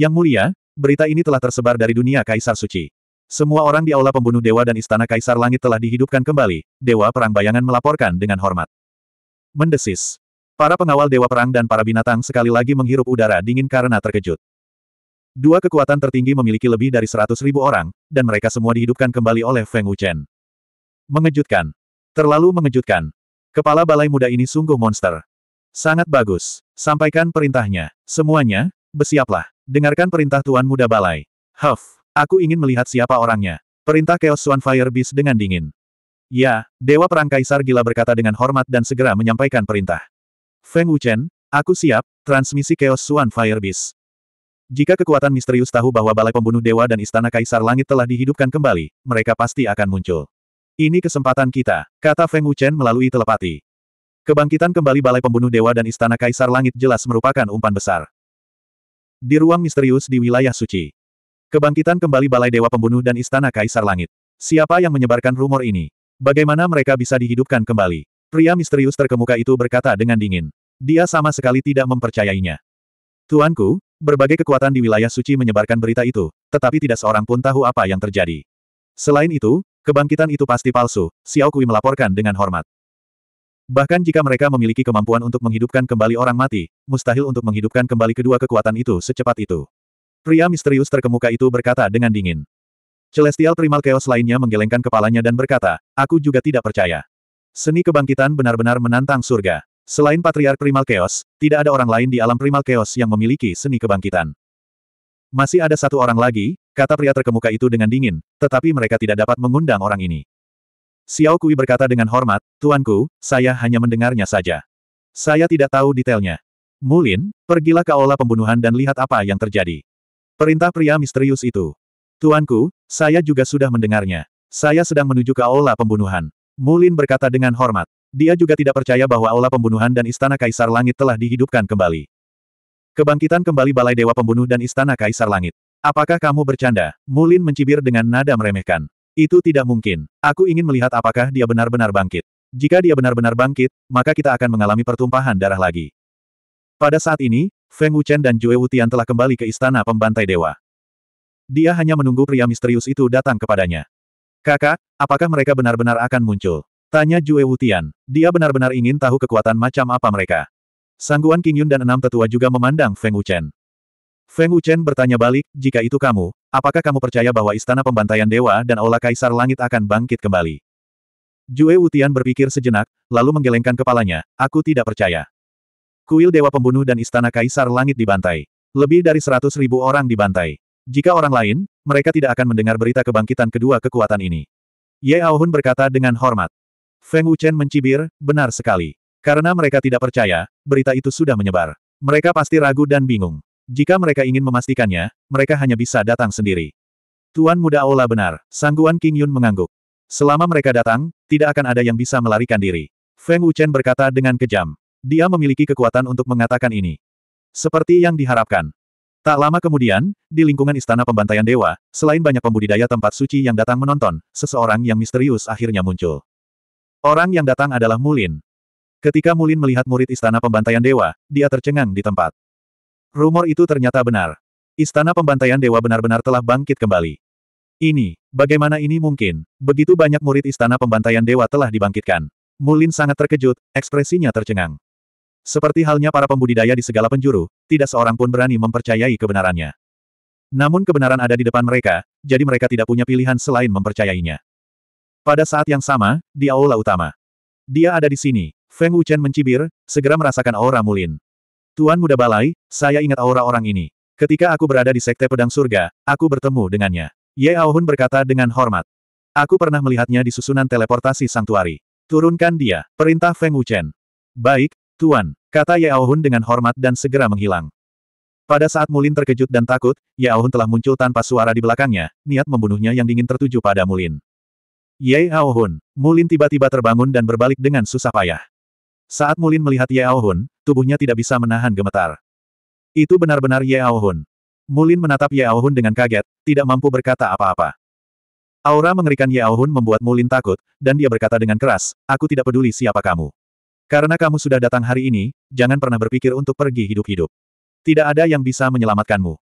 Yang mulia, berita ini telah tersebar dari dunia Kaisar Suci. Semua orang di aula pembunuh dewa dan istana Kaisar Langit telah dihidupkan kembali, Dewa Perang Bayangan melaporkan dengan hormat. Mendesis. Para pengawal Dewa Perang dan para binatang sekali lagi menghirup udara dingin karena terkejut. Dua kekuatan tertinggi memiliki lebih dari seratus ribu orang, dan mereka semua dihidupkan kembali oleh Feng Wuchen. Mengejutkan. Terlalu mengejutkan. Kepala balai muda ini sungguh monster. Sangat bagus. Sampaikan perintahnya. Semuanya, bersiaplah. Dengarkan perintah Tuan Muda Balai. Huff, aku ingin melihat siapa orangnya. Perintah Chaos Swan Fire Beast dengan dingin. Ya, Dewa Perang Kaisar Gila berkata dengan hormat dan segera menyampaikan perintah. Feng Wuchen, aku siap, transmisi Chaos Swan Fire Beast. Jika kekuatan misterius tahu bahwa Balai Pembunuh Dewa dan Istana Kaisar Langit telah dihidupkan kembali, mereka pasti akan muncul. Ini kesempatan kita, kata Feng Wuchen melalui telepati. Kebangkitan kembali Balai Pembunuh Dewa dan Istana Kaisar Langit jelas merupakan umpan besar. Di ruang misterius di wilayah suci. Kebangkitan kembali Balai Dewa Pembunuh dan Istana Kaisar Langit. Siapa yang menyebarkan rumor ini? Bagaimana mereka bisa dihidupkan kembali? Pria misterius terkemuka itu berkata dengan dingin. Dia sama sekali tidak mempercayainya. Tuanku, berbagai kekuatan di wilayah suci menyebarkan berita itu, tetapi tidak seorang pun tahu apa yang terjadi. Selain itu, kebangkitan itu pasti palsu, Xiao Kui melaporkan dengan hormat. Bahkan jika mereka memiliki kemampuan untuk menghidupkan kembali orang mati, mustahil untuk menghidupkan kembali kedua kekuatan itu secepat itu. Pria misterius terkemuka itu berkata dengan dingin. Celestial Primal Chaos lainnya menggelengkan kepalanya dan berkata, aku juga tidak percaya. Seni kebangkitan benar-benar menantang surga. Selain Patriark Primal Chaos, tidak ada orang lain di alam Primal Chaos yang memiliki seni kebangkitan. Masih ada satu orang lagi, kata pria terkemuka itu dengan dingin, tetapi mereka tidak dapat mengundang orang ini. Xiao Kui berkata dengan hormat, Tuanku, saya hanya mendengarnya saja. Saya tidak tahu detailnya. Mulin, pergilah ke aula pembunuhan dan lihat apa yang terjadi. Perintah pria misterius itu. Tuanku, saya juga sudah mendengarnya. Saya sedang menuju ke aula pembunuhan. Mulin berkata dengan hormat. Dia juga tidak percaya bahwa aula pembunuhan dan istana kaisar langit telah dihidupkan kembali. Kebangkitan kembali balai dewa pembunuh dan istana kaisar langit. Apakah kamu bercanda? Mulin mencibir dengan nada meremehkan. Itu tidak mungkin. Aku ingin melihat apakah dia benar-benar bangkit. Jika dia benar-benar bangkit, maka kita akan mengalami pertumpahan darah lagi. Pada saat ini, Feng Wuchen dan Jue Wutian telah kembali ke istana pembantai dewa. Dia hanya menunggu pria misterius itu datang kepadanya. Kakak, apakah mereka benar-benar akan muncul? Tanya Jue Wutian. Dia benar-benar ingin tahu kekuatan macam apa mereka. Sangguan King Yun dan enam tetua juga memandang Feng Wuchen. Feng Wuchen bertanya balik, jika itu kamu, apakah kamu percaya bahwa istana pembantaian dewa dan aula kaisar langit akan bangkit kembali? Jue Wutian berpikir sejenak, lalu menggelengkan kepalanya, aku tidak percaya. Kuil dewa pembunuh dan istana kaisar langit dibantai. Lebih dari seratus ribu orang dibantai. Jika orang lain, mereka tidak akan mendengar berita kebangkitan kedua kekuatan ini. Ye Aohun berkata dengan hormat. Feng Wuchen mencibir, benar sekali. Karena mereka tidak percaya, berita itu sudah menyebar. Mereka pasti ragu dan bingung. Jika mereka ingin memastikannya, mereka hanya bisa datang sendiri. Tuan muda Aula benar, Sangguan King Yun mengangguk. Selama mereka datang, tidak akan ada yang bisa melarikan diri. Feng Wuchen berkata dengan kejam. Dia memiliki kekuatan untuk mengatakan ini. Seperti yang diharapkan. Tak lama kemudian, di lingkungan Istana Pembantaian Dewa, selain banyak pembudidaya tempat suci yang datang menonton, seseorang yang misterius akhirnya muncul. Orang yang datang adalah Mulin. Ketika Mulin melihat murid Istana Pembantaian Dewa, dia tercengang di tempat. Rumor itu ternyata benar. Istana pembantaian dewa benar-benar telah bangkit kembali. Ini, bagaimana ini mungkin? Begitu banyak murid istana pembantaian dewa telah dibangkitkan. Mulin sangat terkejut, ekspresinya tercengang. Seperti halnya para pembudidaya di segala penjuru, tidak seorang pun berani mempercayai kebenarannya. Namun kebenaran ada di depan mereka, jadi mereka tidak punya pilihan selain mempercayainya. Pada saat yang sama, di aula utama. Dia ada di sini. Feng Wuchen mencibir, segera merasakan aura Mulin. Tuan Muda Balai, saya ingat aura orang ini. Ketika aku berada di Sekte Pedang Surga, aku bertemu dengannya. Ye Aohun berkata dengan hormat. Aku pernah melihatnya di susunan teleportasi Sangtuari. Turunkan dia, perintah Feng Wuchen. Baik, Tuan, kata Ye Aohun dengan hormat dan segera menghilang. Pada saat Mulin terkejut dan takut, Ye Aohun telah muncul tanpa suara di belakangnya, niat membunuhnya yang dingin tertuju pada Mulin. Ye Aohun, Mulin tiba-tiba terbangun dan berbalik dengan susah payah. Saat Mulin melihat Ye Aohun, tubuhnya tidak bisa menahan gemetar. Itu benar-benar Ye Aohun. Mulin menatap Ye Aohun dengan kaget, tidak mampu berkata apa-apa. Aura mengerikan Ye Aohun membuat Mulin takut, dan dia berkata dengan keras, aku tidak peduli siapa kamu. Karena kamu sudah datang hari ini, jangan pernah berpikir untuk pergi hidup-hidup. Tidak ada yang bisa menyelamatkanmu.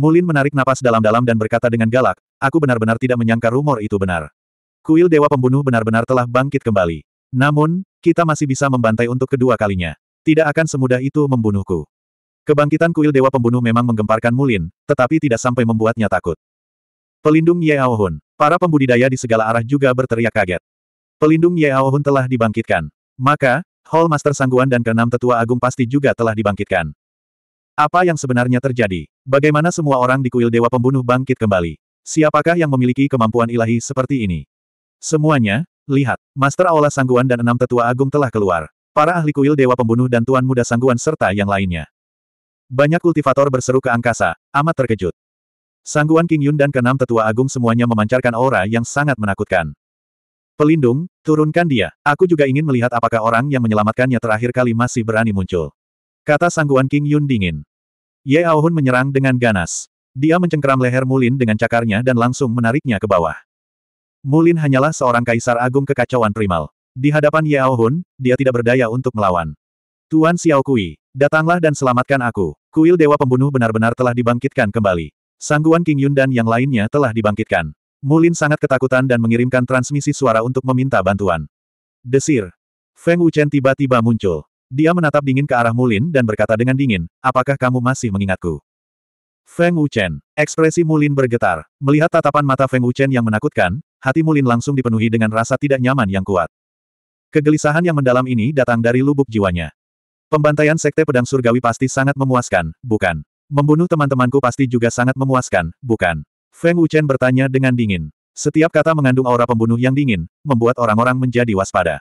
Mulin menarik napas dalam-dalam dan berkata dengan galak, aku benar-benar tidak menyangka rumor itu benar. Kuil Dewa Pembunuh benar-benar telah bangkit kembali. Namun, kita masih bisa membantai untuk kedua kalinya. Tidak akan semudah itu membunuhku. Kebangkitan kuil Dewa Pembunuh memang menggemparkan Mulin, tetapi tidak sampai membuatnya takut. Pelindung Ye Aohun. Para pembudidaya di segala arah juga berteriak kaget. Pelindung Ye Aohun telah dibangkitkan. Maka, Hall Master Sangguan dan keenam tetua agung pasti juga telah dibangkitkan. Apa yang sebenarnya terjadi? Bagaimana semua orang di kuil Dewa Pembunuh bangkit kembali? Siapakah yang memiliki kemampuan ilahi seperti ini? Semuanya, Lihat, Master Aula Sangguan dan enam tetua agung telah keluar. Para ahli kuil Dewa Pembunuh dan Tuan Muda Sangguan serta yang lainnya. Banyak kultivator berseru ke angkasa, amat terkejut. Sangguan King Yun dan keenam tetua agung semuanya memancarkan aura yang sangat menakutkan. Pelindung, turunkan dia. Aku juga ingin melihat apakah orang yang menyelamatkannya terakhir kali masih berani muncul. Kata Sangguan King Yun dingin. Ye Aohun menyerang dengan ganas. Dia mencengkeram leher Mulin dengan cakarnya dan langsung menariknya ke bawah. Mulin hanyalah seorang kaisar agung kekacauan primal. Di hadapan Yao Hun, dia tidak berdaya untuk melawan. Tuan Xiao Kui, datanglah dan selamatkan aku. Kuil Dewa Pembunuh benar-benar telah dibangkitkan kembali. Sangguan King Yun dan yang lainnya telah dibangkitkan. Mulin sangat ketakutan dan mengirimkan transmisi suara untuk meminta bantuan. Desir. Feng Wuchen tiba-tiba muncul. Dia menatap dingin ke arah Mulin dan berkata dengan dingin, apakah kamu masih mengingatku? Feng Wuchen. Ekspresi Mulin bergetar. Melihat tatapan mata Feng Wuchen yang menakutkan, hati Mulin langsung dipenuhi dengan rasa tidak nyaman yang kuat. Kegelisahan yang mendalam ini datang dari lubuk jiwanya. Pembantaian Sekte Pedang Surgawi pasti sangat memuaskan, bukan? Membunuh teman-temanku pasti juga sangat memuaskan, bukan? Feng Wuchen bertanya dengan dingin. Setiap kata mengandung aura pembunuh yang dingin, membuat orang-orang menjadi waspada.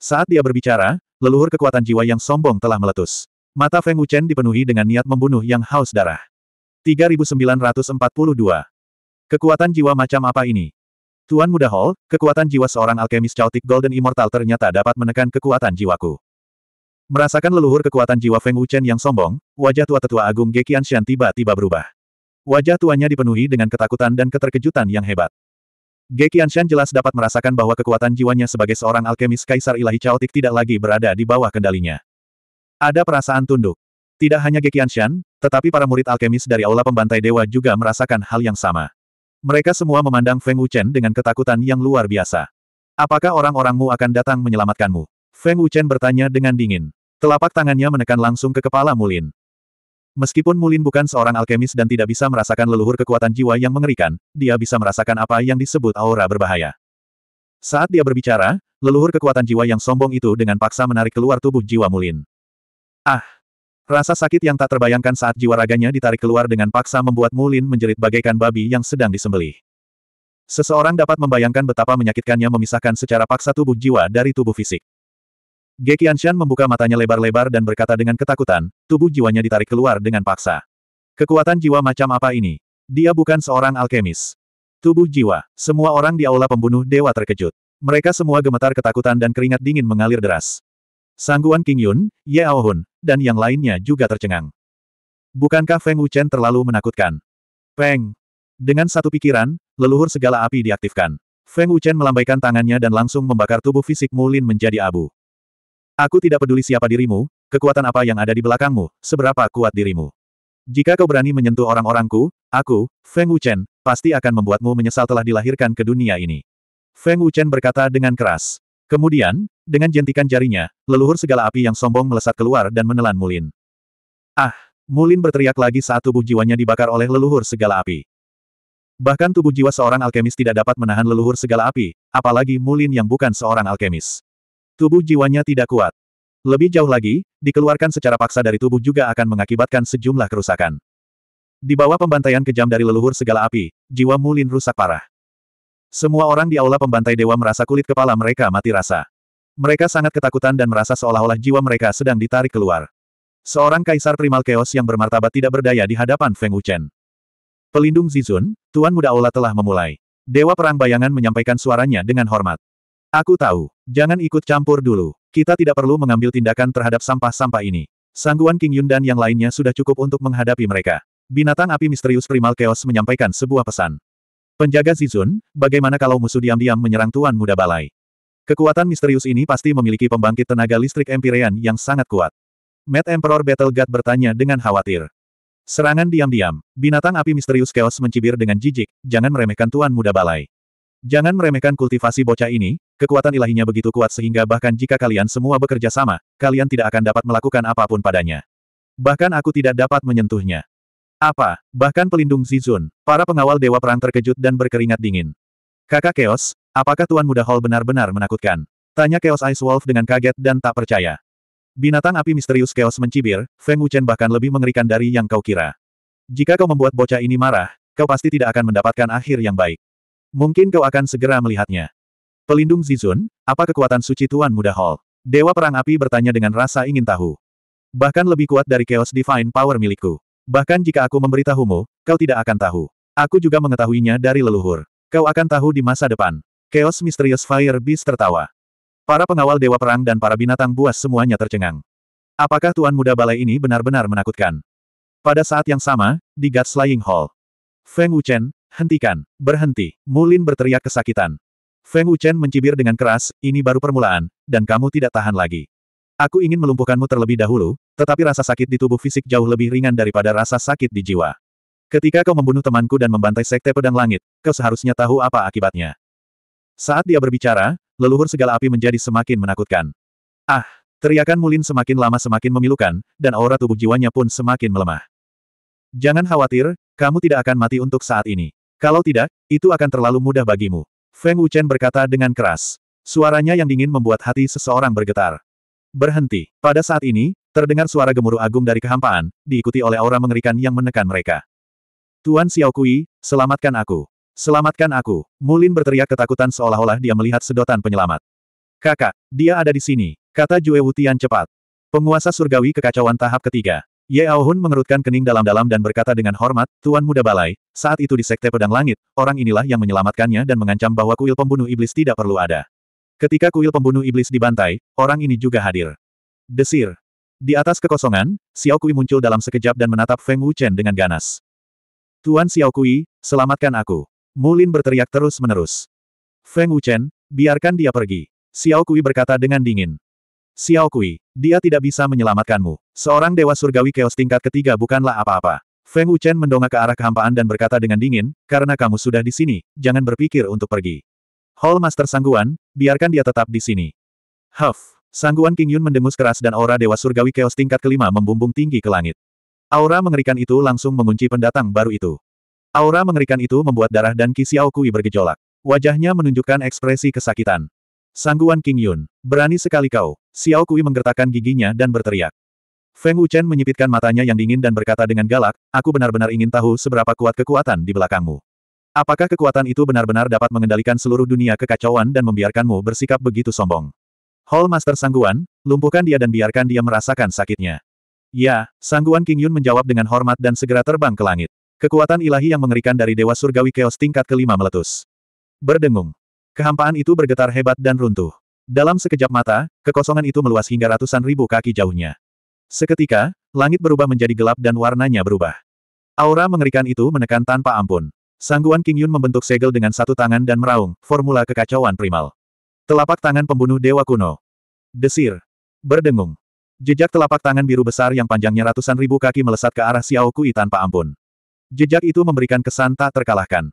Saat dia berbicara, leluhur kekuatan jiwa yang sombong telah meletus. Mata Feng Wuchen dipenuhi dengan niat membunuh yang haus darah. 3942. Kekuatan jiwa macam apa ini? Tuan Muda Hall, kekuatan jiwa seorang alkemis Chaotic Golden Immortal ternyata dapat menekan kekuatan jiwaku. Merasakan leluhur kekuatan jiwa Feng Wuchen yang sombong, wajah tua tetua agung Ge Qianxian tiba-tiba berubah. Wajah tuanya dipenuhi dengan ketakutan dan keterkejutan yang hebat. Ge Qianxian jelas dapat merasakan bahwa kekuatan jiwanya sebagai seorang alkemis Kaisar Ilahi Chaotic tidak lagi berada di bawah kendalinya. Ada perasaan tunduk. Tidak hanya Gekianshan, tetapi para murid alkemis dari Aula Pembantai Dewa juga merasakan hal yang sama. Mereka semua memandang Feng Wuchen dengan ketakutan yang luar biasa. Apakah orang-orangmu akan datang menyelamatkanmu? Feng Wuchen bertanya dengan dingin. Telapak tangannya menekan langsung ke kepala Mulin. Meskipun Mulin bukan seorang alkemis dan tidak bisa merasakan leluhur kekuatan jiwa yang mengerikan, dia bisa merasakan apa yang disebut aura berbahaya. Saat dia berbicara, leluhur kekuatan jiwa yang sombong itu dengan paksa menarik keluar tubuh jiwa Mulin. Ah! Rasa sakit yang tak terbayangkan saat jiwa raganya ditarik keluar dengan paksa membuat Mulin menjerit bagaikan babi yang sedang disembelih. Seseorang dapat membayangkan betapa menyakitkannya memisahkan secara paksa tubuh jiwa dari tubuh fisik. Ge Qianshan membuka matanya lebar-lebar dan berkata dengan ketakutan, tubuh jiwanya ditarik keluar dengan paksa. Kekuatan jiwa macam apa ini? Dia bukan seorang alkemis. Tubuh jiwa, semua orang di aula pembunuh dewa terkejut. Mereka semua gemetar ketakutan dan keringat dingin mengalir deras. Sangguan King Yun, Ye Aohun, dan yang lainnya juga tercengang. Bukankah Feng Wuchen terlalu menakutkan? Peng! Dengan satu pikiran, leluhur segala api diaktifkan. Feng Wuchen melambaikan tangannya dan langsung membakar tubuh fisik Mulin menjadi abu. Aku tidak peduli siapa dirimu, kekuatan apa yang ada di belakangmu, seberapa kuat dirimu. Jika kau berani menyentuh orang-orangku, aku, Feng Wuchen, pasti akan membuatmu menyesal telah dilahirkan ke dunia ini. Feng Wuchen berkata dengan keras. Kemudian, dengan jentikan jarinya, leluhur segala api yang sombong melesat keluar dan menelan Mulin. Ah! Mulin berteriak lagi saat tubuh jiwanya dibakar oleh leluhur segala api. Bahkan tubuh jiwa seorang alkemis tidak dapat menahan leluhur segala api, apalagi Mulin yang bukan seorang alkemis. Tubuh jiwanya tidak kuat. Lebih jauh lagi, dikeluarkan secara paksa dari tubuh juga akan mengakibatkan sejumlah kerusakan. Di bawah pembantaian kejam dari leluhur segala api, jiwa Mulin rusak parah. Semua orang di aula pembantai dewa merasa kulit kepala mereka mati rasa. Mereka sangat ketakutan dan merasa seolah-olah jiwa mereka sedang ditarik keluar. Seorang kaisar primal keos yang bermartabat tidak berdaya di hadapan Feng Wuchen. Pelindung Zizun, Tuan Muda Ola telah memulai. Dewa Perang Bayangan menyampaikan suaranya dengan hormat. Aku tahu, jangan ikut campur dulu. Kita tidak perlu mengambil tindakan terhadap sampah-sampah ini. Sangguan King Yun dan yang lainnya sudah cukup untuk menghadapi mereka. Binatang api misterius primal keos menyampaikan sebuah pesan. Penjaga Zizun, bagaimana kalau musuh diam-diam menyerang Tuan Muda Balai? Kekuatan misterius ini pasti memiliki pembangkit tenaga listrik Empyrean yang sangat kuat. Mad Emperor Battle God bertanya dengan khawatir. Serangan diam-diam. Binatang api misterius Chaos mencibir dengan jijik, jangan meremehkan Tuan Muda Balai. Jangan meremehkan kultivasi bocah ini, kekuatan ilahinya begitu kuat sehingga bahkan jika kalian semua bekerja sama, kalian tidak akan dapat melakukan apapun padanya. Bahkan aku tidak dapat menyentuhnya. Apa? Bahkan pelindung Zizun, para pengawal Dewa Perang terkejut dan berkeringat dingin. Kakak Chaos, Apakah Tuan Muda Hall benar-benar menakutkan? Tanya Chaos Ice Wolf dengan kaget dan tak percaya. Binatang api misterius Chaos mencibir, Feng Wuchen bahkan lebih mengerikan dari yang kau kira. Jika kau membuat bocah ini marah, kau pasti tidak akan mendapatkan akhir yang baik. Mungkin kau akan segera melihatnya. Pelindung Zizun, apa kekuatan suci Tuan Muda Hall? Dewa Perang Api bertanya dengan rasa ingin tahu. Bahkan lebih kuat dari Chaos Divine Power milikku. Bahkan jika aku memberitahumu, kau tidak akan tahu. Aku juga mengetahuinya dari leluhur. Kau akan tahu di masa depan. Chaos misterius Fire Beast tertawa. Para pengawal Dewa Perang dan para binatang buas semuanya tercengang. Apakah Tuan Muda Balai ini benar-benar menakutkan? Pada saat yang sama, di Lying Hall. Feng Wuchen, hentikan, berhenti, Mulin berteriak kesakitan. Feng Wuchen mencibir dengan keras, ini baru permulaan, dan kamu tidak tahan lagi. Aku ingin melumpuhkanmu terlebih dahulu, tetapi rasa sakit di tubuh fisik jauh lebih ringan daripada rasa sakit di jiwa. Ketika kau membunuh temanku dan membantai sekte pedang langit, kau seharusnya tahu apa akibatnya. Saat dia berbicara, leluhur segala api menjadi semakin menakutkan. Ah! Teriakan Mulin semakin lama semakin memilukan, dan aura tubuh jiwanya pun semakin melemah. Jangan khawatir, kamu tidak akan mati untuk saat ini. Kalau tidak, itu akan terlalu mudah bagimu. Feng Wuchen berkata dengan keras. Suaranya yang dingin membuat hati seseorang bergetar. Berhenti. Pada saat ini, terdengar suara gemuruh agung dari kehampaan, diikuti oleh aura mengerikan yang menekan mereka. Tuan Xiaokui, selamatkan aku. Selamatkan aku. Mulin berteriak ketakutan seolah-olah dia melihat sedotan penyelamat. Kakak, dia ada di sini, kata Jue Wutian cepat. Penguasa surgawi kekacauan tahap ketiga. Ye Aohun mengerutkan kening dalam-dalam dan berkata dengan hormat, Tuan Muda Balai, saat itu di Sekte Pedang Langit, orang inilah yang menyelamatkannya dan mengancam bahwa kuil pembunuh iblis tidak perlu ada. Ketika kuil pembunuh iblis dibantai, orang ini juga hadir. Desir. Di atas kekosongan, Xiao Kui muncul dalam sekejap dan menatap Feng Wuchen dengan ganas. Tuan Xiao Kui, selamatkan aku. Mulin berteriak terus-menerus. Feng Wuchen, biarkan dia pergi. Xiao Kui berkata dengan dingin. Xiao Kui, dia tidak bisa menyelamatkanmu. Seorang dewa surgawi keos tingkat ketiga bukanlah apa-apa. Feng Wuchen mendongak ke arah kehampaan dan berkata dengan dingin, karena kamu sudah di sini, jangan berpikir untuk pergi. Hall Master Sangguan, biarkan dia tetap di sini. Huff, Sangguan King Yun mendengus keras dan aura dewa surgawi keos tingkat kelima membumbung tinggi ke langit. Aura mengerikan itu langsung mengunci pendatang baru itu. Aura mengerikan itu membuat darah dan Xiao Kui bergejolak. Wajahnya menunjukkan ekspresi kesakitan. Sangguan King Yun, berani sekali kau. Xiao Kui menggertakkan giginya dan berteriak. Feng Wuchen menyipitkan matanya yang dingin dan berkata dengan galak, aku benar-benar ingin tahu seberapa kuat kekuatan di belakangmu. Apakah kekuatan itu benar-benar dapat mengendalikan seluruh dunia kekacauan dan membiarkanmu bersikap begitu sombong? Hall Master Sangguan, lumpuhkan dia dan biarkan dia merasakan sakitnya. Ya, Sangguan King Yun menjawab dengan hormat dan segera terbang ke langit. Kekuatan ilahi yang mengerikan dari Dewa Surgawi Chaos tingkat kelima meletus. Berdengung. Kehampaan itu bergetar hebat dan runtuh. Dalam sekejap mata, kekosongan itu meluas hingga ratusan ribu kaki jauhnya. Seketika, langit berubah menjadi gelap dan warnanya berubah. Aura mengerikan itu menekan tanpa ampun. Sangguan King Yun membentuk segel dengan satu tangan dan meraung, formula kekacauan primal. Telapak tangan pembunuh dewa kuno. Desir. Berdengung. Jejak telapak tangan biru besar yang panjangnya ratusan ribu kaki melesat ke arah Xiao Kui tanpa ampun. Jejak itu memberikan kesan tak terkalahkan.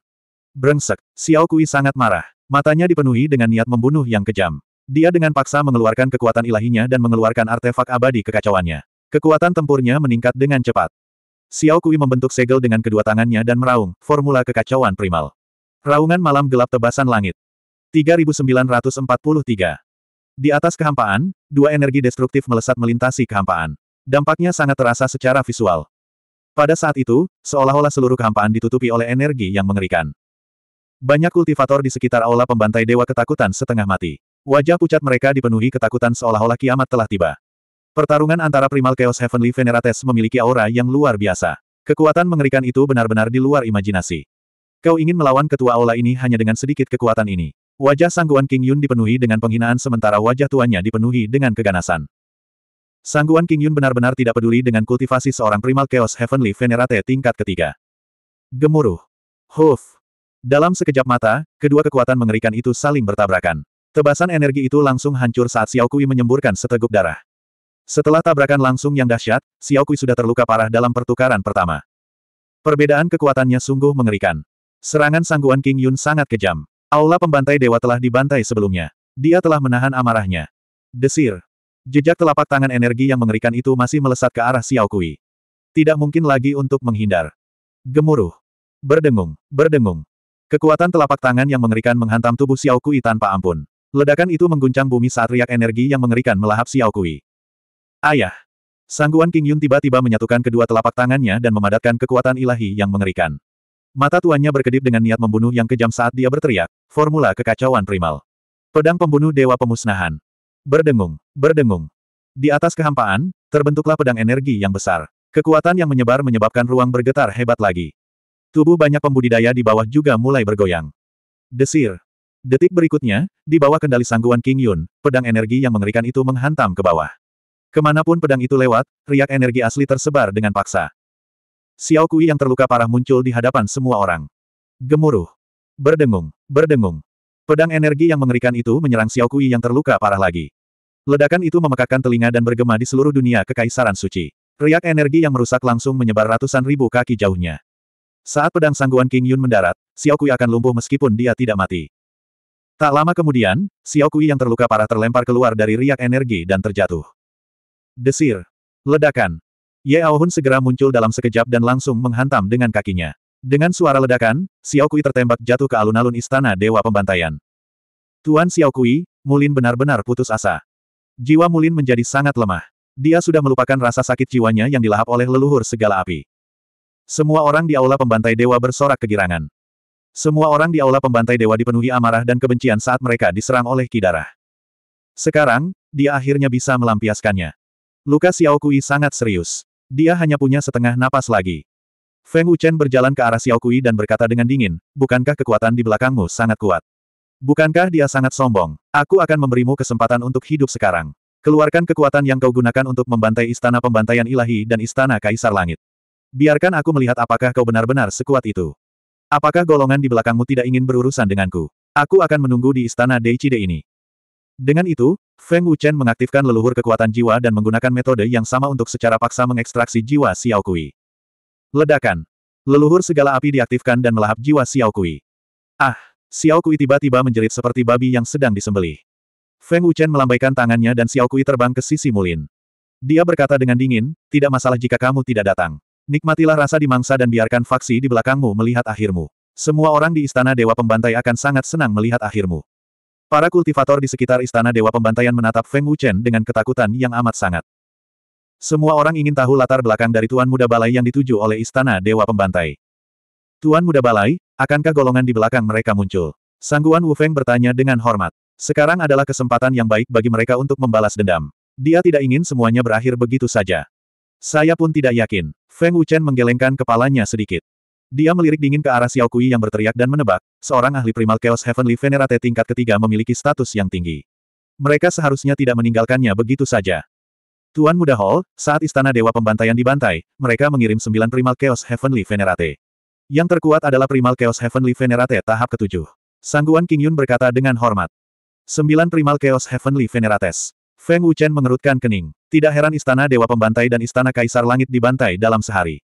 Brengsek, Xiao Kui sangat marah. Matanya dipenuhi dengan niat membunuh yang kejam. Dia dengan paksa mengeluarkan kekuatan ilahinya dan mengeluarkan artefak abadi kekacauannya. Kekuatan tempurnya meningkat dengan cepat. Xiao Kui membentuk segel dengan kedua tangannya dan meraung, formula kekacauan primal. Raungan malam gelap tebasan langit. 3943. Di atas kehampaan, dua energi destruktif melesat melintasi kehampaan. Dampaknya sangat terasa secara visual. Pada saat itu, seolah-olah seluruh kehampaan ditutupi oleh energi yang mengerikan. Banyak kultivator di sekitar aula pembantai dewa ketakutan setengah mati. Wajah pucat mereka dipenuhi ketakutan seolah-olah kiamat telah tiba. Pertarungan antara Primal Chaos Heavenly Venerates memiliki aura yang luar biasa. Kekuatan mengerikan itu benar-benar di luar imajinasi. Kau ingin melawan ketua aula ini hanya dengan sedikit kekuatan ini. Wajah sangguan King Yun dipenuhi dengan penghinaan sementara wajah tuannya dipenuhi dengan keganasan. Sangguan King Yun benar-benar tidak peduli dengan kultivasi seorang primal Chaos Heavenly Venerate tingkat ketiga. Gemuruh. Huf. Dalam sekejap mata, kedua kekuatan mengerikan itu saling bertabrakan. Tebasan energi itu langsung hancur saat Xiao Kui menyemburkan seteguk darah. Setelah tabrakan langsung yang dahsyat, Xiao Kui sudah terluka parah dalam pertukaran pertama. Perbedaan kekuatannya sungguh mengerikan. Serangan sangguan King Yun sangat kejam. Aula pembantai dewa telah dibantai sebelumnya. Dia telah menahan amarahnya. Desir, Jejak telapak tangan energi yang mengerikan itu masih melesat ke arah Xiao Kui. Tidak mungkin lagi untuk menghindar. Gemuruh. Berdengung, berdengung. Kekuatan telapak tangan yang mengerikan menghantam tubuh Xiao Kui tanpa ampun. Ledakan itu mengguncang bumi saat riak energi yang mengerikan melahap Xiao Kui. Ayah. Sangguan King Yun tiba-tiba menyatukan kedua telapak tangannya dan memadatkan kekuatan ilahi yang mengerikan. Mata tuannya berkedip dengan niat membunuh yang kejam saat dia berteriak, formula kekacauan primal. Pedang pembunuh Dewa Pemusnahan. Berdengung, berdengung. Di atas kehampaan, terbentuklah pedang energi yang besar. Kekuatan yang menyebar menyebabkan ruang bergetar hebat lagi. Tubuh banyak pembudidaya di bawah juga mulai bergoyang. Desir. Detik berikutnya, di bawah kendali sangguan King Yun, pedang energi yang mengerikan itu menghantam ke bawah. Kemanapun pedang itu lewat, riak energi asli tersebar dengan paksa. Xiao Kui yang terluka parah muncul di hadapan semua orang. Gemuruh. Berdengung, berdengung. Pedang energi yang mengerikan itu menyerang Xiao Kui yang terluka parah lagi. Ledakan itu memekakkan telinga dan bergema di seluruh dunia kekaisaran suci. Riak energi yang merusak langsung menyebar ratusan ribu kaki jauhnya. Saat pedang sangguan King Yun mendarat, Xiao Kui akan lumpuh meskipun dia tidak mati. Tak lama kemudian, Xiao Kui yang terluka parah terlempar keluar dari riak energi dan terjatuh. Desir. Ledakan. Ye Aohun segera muncul dalam sekejap dan langsung menghantam dengan kakinya. Dengan suara ledakan, Xiao Kui tertembak jatuh ke alun-alun istana Dewa Pembantaian. Tuan Xiao Kui, Mulin benar-benar putus asa. Jiwa Mulin menjadi sangat lemah. Dia sudah melupakan rasa sakit jiwanya yang dilahap oleh leluhur segala api. Semua orang di aula pembantai dewa bersorak kegirangan. Semua orang di aula pembantai dewa dipenuhi amarah dan kebencian saat mereka diserang oleh Kidara. Sekarang, dia akhirnya bisa melampiaskannya. Luka Xiao Kui sangat serius. Dia hanya punya setengah napas lagi. Feng Wuchen berjalan ke arah Xiao Kui dan berkata dengan dingin, bukankah kekuatan di belakangmu sangat kuat? Bukankah dia sangat sombong? Aku akan memberimu kesempatan untuk hidup sekarang. Keluarkan kekuatan yang kau gunakan untuk membantai istana pembantaian ilahi dan istana kaisar langit. Biarkan aku melihat apakah kau benar-benar sekuat itu. Apakah golongan di belakangmu tidak ingin berurusan denganku? Aku akan menunggu di istana Deichide ini. Dengan itu, Feng Wuchen mengaktifkan leluhur kekuatan jiwa dan menggunakan metode yang sama untuk secara paksa mengekstraksi jiwa Xiao Kui. Ledakan. Leluhur segala api diaktifkan dan melahap jiwa Xiao Kui. Ah! Xiao Kui tiba-tiba menjerit seperti babi yang sedang disembelih. Feng Wuchen melambaikan tangannya dan Xiao Kui terbang ke sisi Mulin. Dia berkata dengan dingin, tidak masalah jika kamu tidak datang. Nikmatilah rasa dimangsa dan biarkan faksi di belakangmu melihat akhirmu. Semua orang di Istana Dewa Pembantai akan sangat senang melihat akhirmu. Para kultivator di sekitar Istana Dewa Pembantaian menatap Feng Wuchen dengan ketakutan yang amat sangat. Semua orang ingin tahu latar belakang dari Tuan Muda Balai yang dituju oleh Istana Dewa Pembantai. Tuan Muda Balai, akankah golongan di belakang mereka muncul? Sangguan Wu Feng bertanya dengan hormat. Sekarang adalah kesempatan yang baik bagi mereka untuk membalas dendam. Dia tidak ingin semuanya berakhir begitu saja. Saya pun tidak yakin. Feng Wuchen menggelengkan kepalanya sedikit. Dia melirik dingin ke arah Xiao Kui yang berteriak dan menebak, seorang ahli primal Chaos Heavenly Venerate tingkat ketiga memiliki status yang tinggi. Mereka seharusnya tidak meninggalkannya begitu saja. Tuan Muda Hall, saat Istana Dewa Pembantaian dibantai, mereka mengirim sembilan Primal Chaos Heavenly Venerate. Yang terkuat adalah Primal Chaos Heavenly Venerate tahap ketujuh. Sangguan King Yun berkata dengan hormat. Sembilan Primal Chaos Heavenly Venerates. Feng Wuchen mengerutkan kening. Tidak heran Istana Dewa Pembantai dan Istana Kaisar Langit dibantai dalam sehari.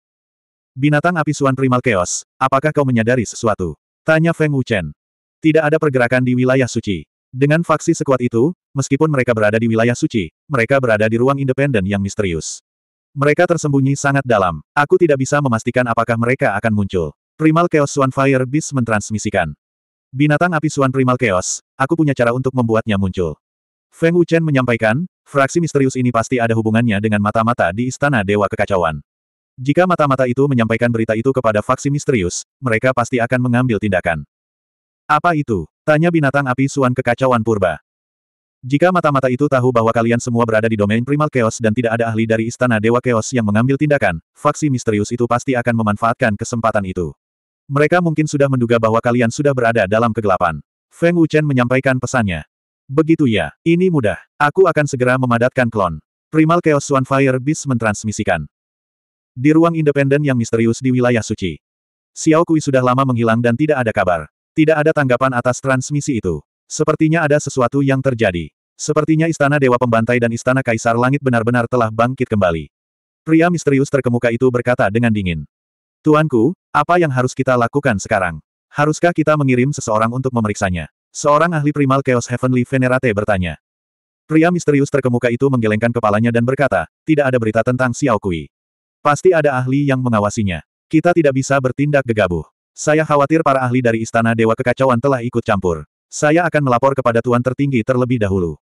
Binatang api Suan Primal Chaos, apakah kau menyadari sesuatu? Tanya Feng Wuchen. Tidak ada pergerakan di wilayah suci. Dengan faksi sekuat itu, meskipun mereka berada di wilayah suci, mereka berada di ruang independen yang misterius. Mereka tersembunyi sangat dalam. Aku tidak bisa memastikan apakah mereka akan muncul. Primal Chaos Swan Fire Beast mentransmisikan. Binatang api Swan Primal Chaos, aku punya cara untuk membuatnya muncul. Feng Wuchen menyampaikan, fraksi misterius ini pasti ada hubungannya dengan mata-mata di Istana Dewa Kekacauan. Jika mata-mata itu menyampaikan berita itu kepada faksi misterius, mereka pasti akan mengambil tindakan. Apa itu? Tanya binatang api Suan kekacauan purba. Jika mata-mata itu tahu bahwa kalian semua berada di domain primal chaos dan tidak ada ahli dari istana dewa chaos yang mengambil tindakan, faksi misterius itu pasti akan memanfaatkan kesempatan itu. Mereka mungkin sudah menduga bahwa kalian sudah berada dalam kegelapan. Feng Wuchen menyampaikan pesannya. Begitu ya, ini mudah. Aku akan segera memadatkan klon. Primal Chaos One Fire Beast mentransmisikan. Di ruang independen yang misterius di wilayah suci. Xiao Kui sudah lama menghilang dan tidak ada kabar. Tidak ada tanggapan atas transmisi itu. Sepertinya ada sesuatu yang terjadi. Sepertinya Istana Dewa Pembantai dan Istana Kaisar Langit benar-benar telah bangkit kembali. Pria misterius terkemuka itu berkata dengan dingin. Tuanku, apa yang harus kita lakukan sekarang? Haruskah kita mengirim seseorang untuk memeriksanya? Seorang ahli primal Chaos Heavenly Venerate bertanya. Pria misterius terkemuka itu menggelengkan kepalanya dan berkata, tidak ada berita tentang Xiao Kui. Pasti ada ahli yang mengawasinya. Kita tidak bisa bertindak gegabah. Saya khawatir para ahli dari Istana Dewa Kekacauan telah ikut campur. Saya akan melapor kepada Tuan Tertinggi terlebih dahulu.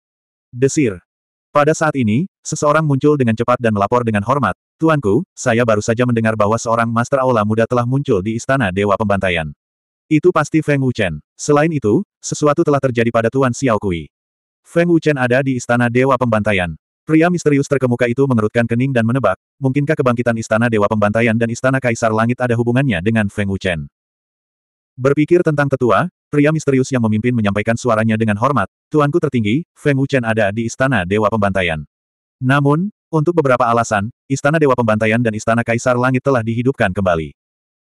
Desir. Pada saat ini, seseorang muncul dengan cepat dan melapor dengan hormat. Tuanku, saya baru saja mendengar bahwa seorang Master Aula muda telah muncul di Istana Dewa Pembantaian. Itu pasti Feng Wuchen. Selain itu, sesuatu telah terjadi pada Tuan Xiao Kui. Feng Wuchen ada di Istana Dewa Pembantaian. Pria misterius terkemuka itu mengerutkan kening dan menebak, mungkinkah kebangkitan Istana Dewa Pembantaian dan Istana Kaisar Langit ada hubungannya dengan Feng Wuchen? Berpikir tentang tetua, pria misterius yang memimpin menyampaikan suaranya dengan hormat, tuanku tertinggi, Feng Wuchen ada di Istana Dewa Pembantaian. Namun, untuk beberapa alasan, Istana Dewa Pembantaian dan Istana Kaisar Langit telah dihidupkan kembali.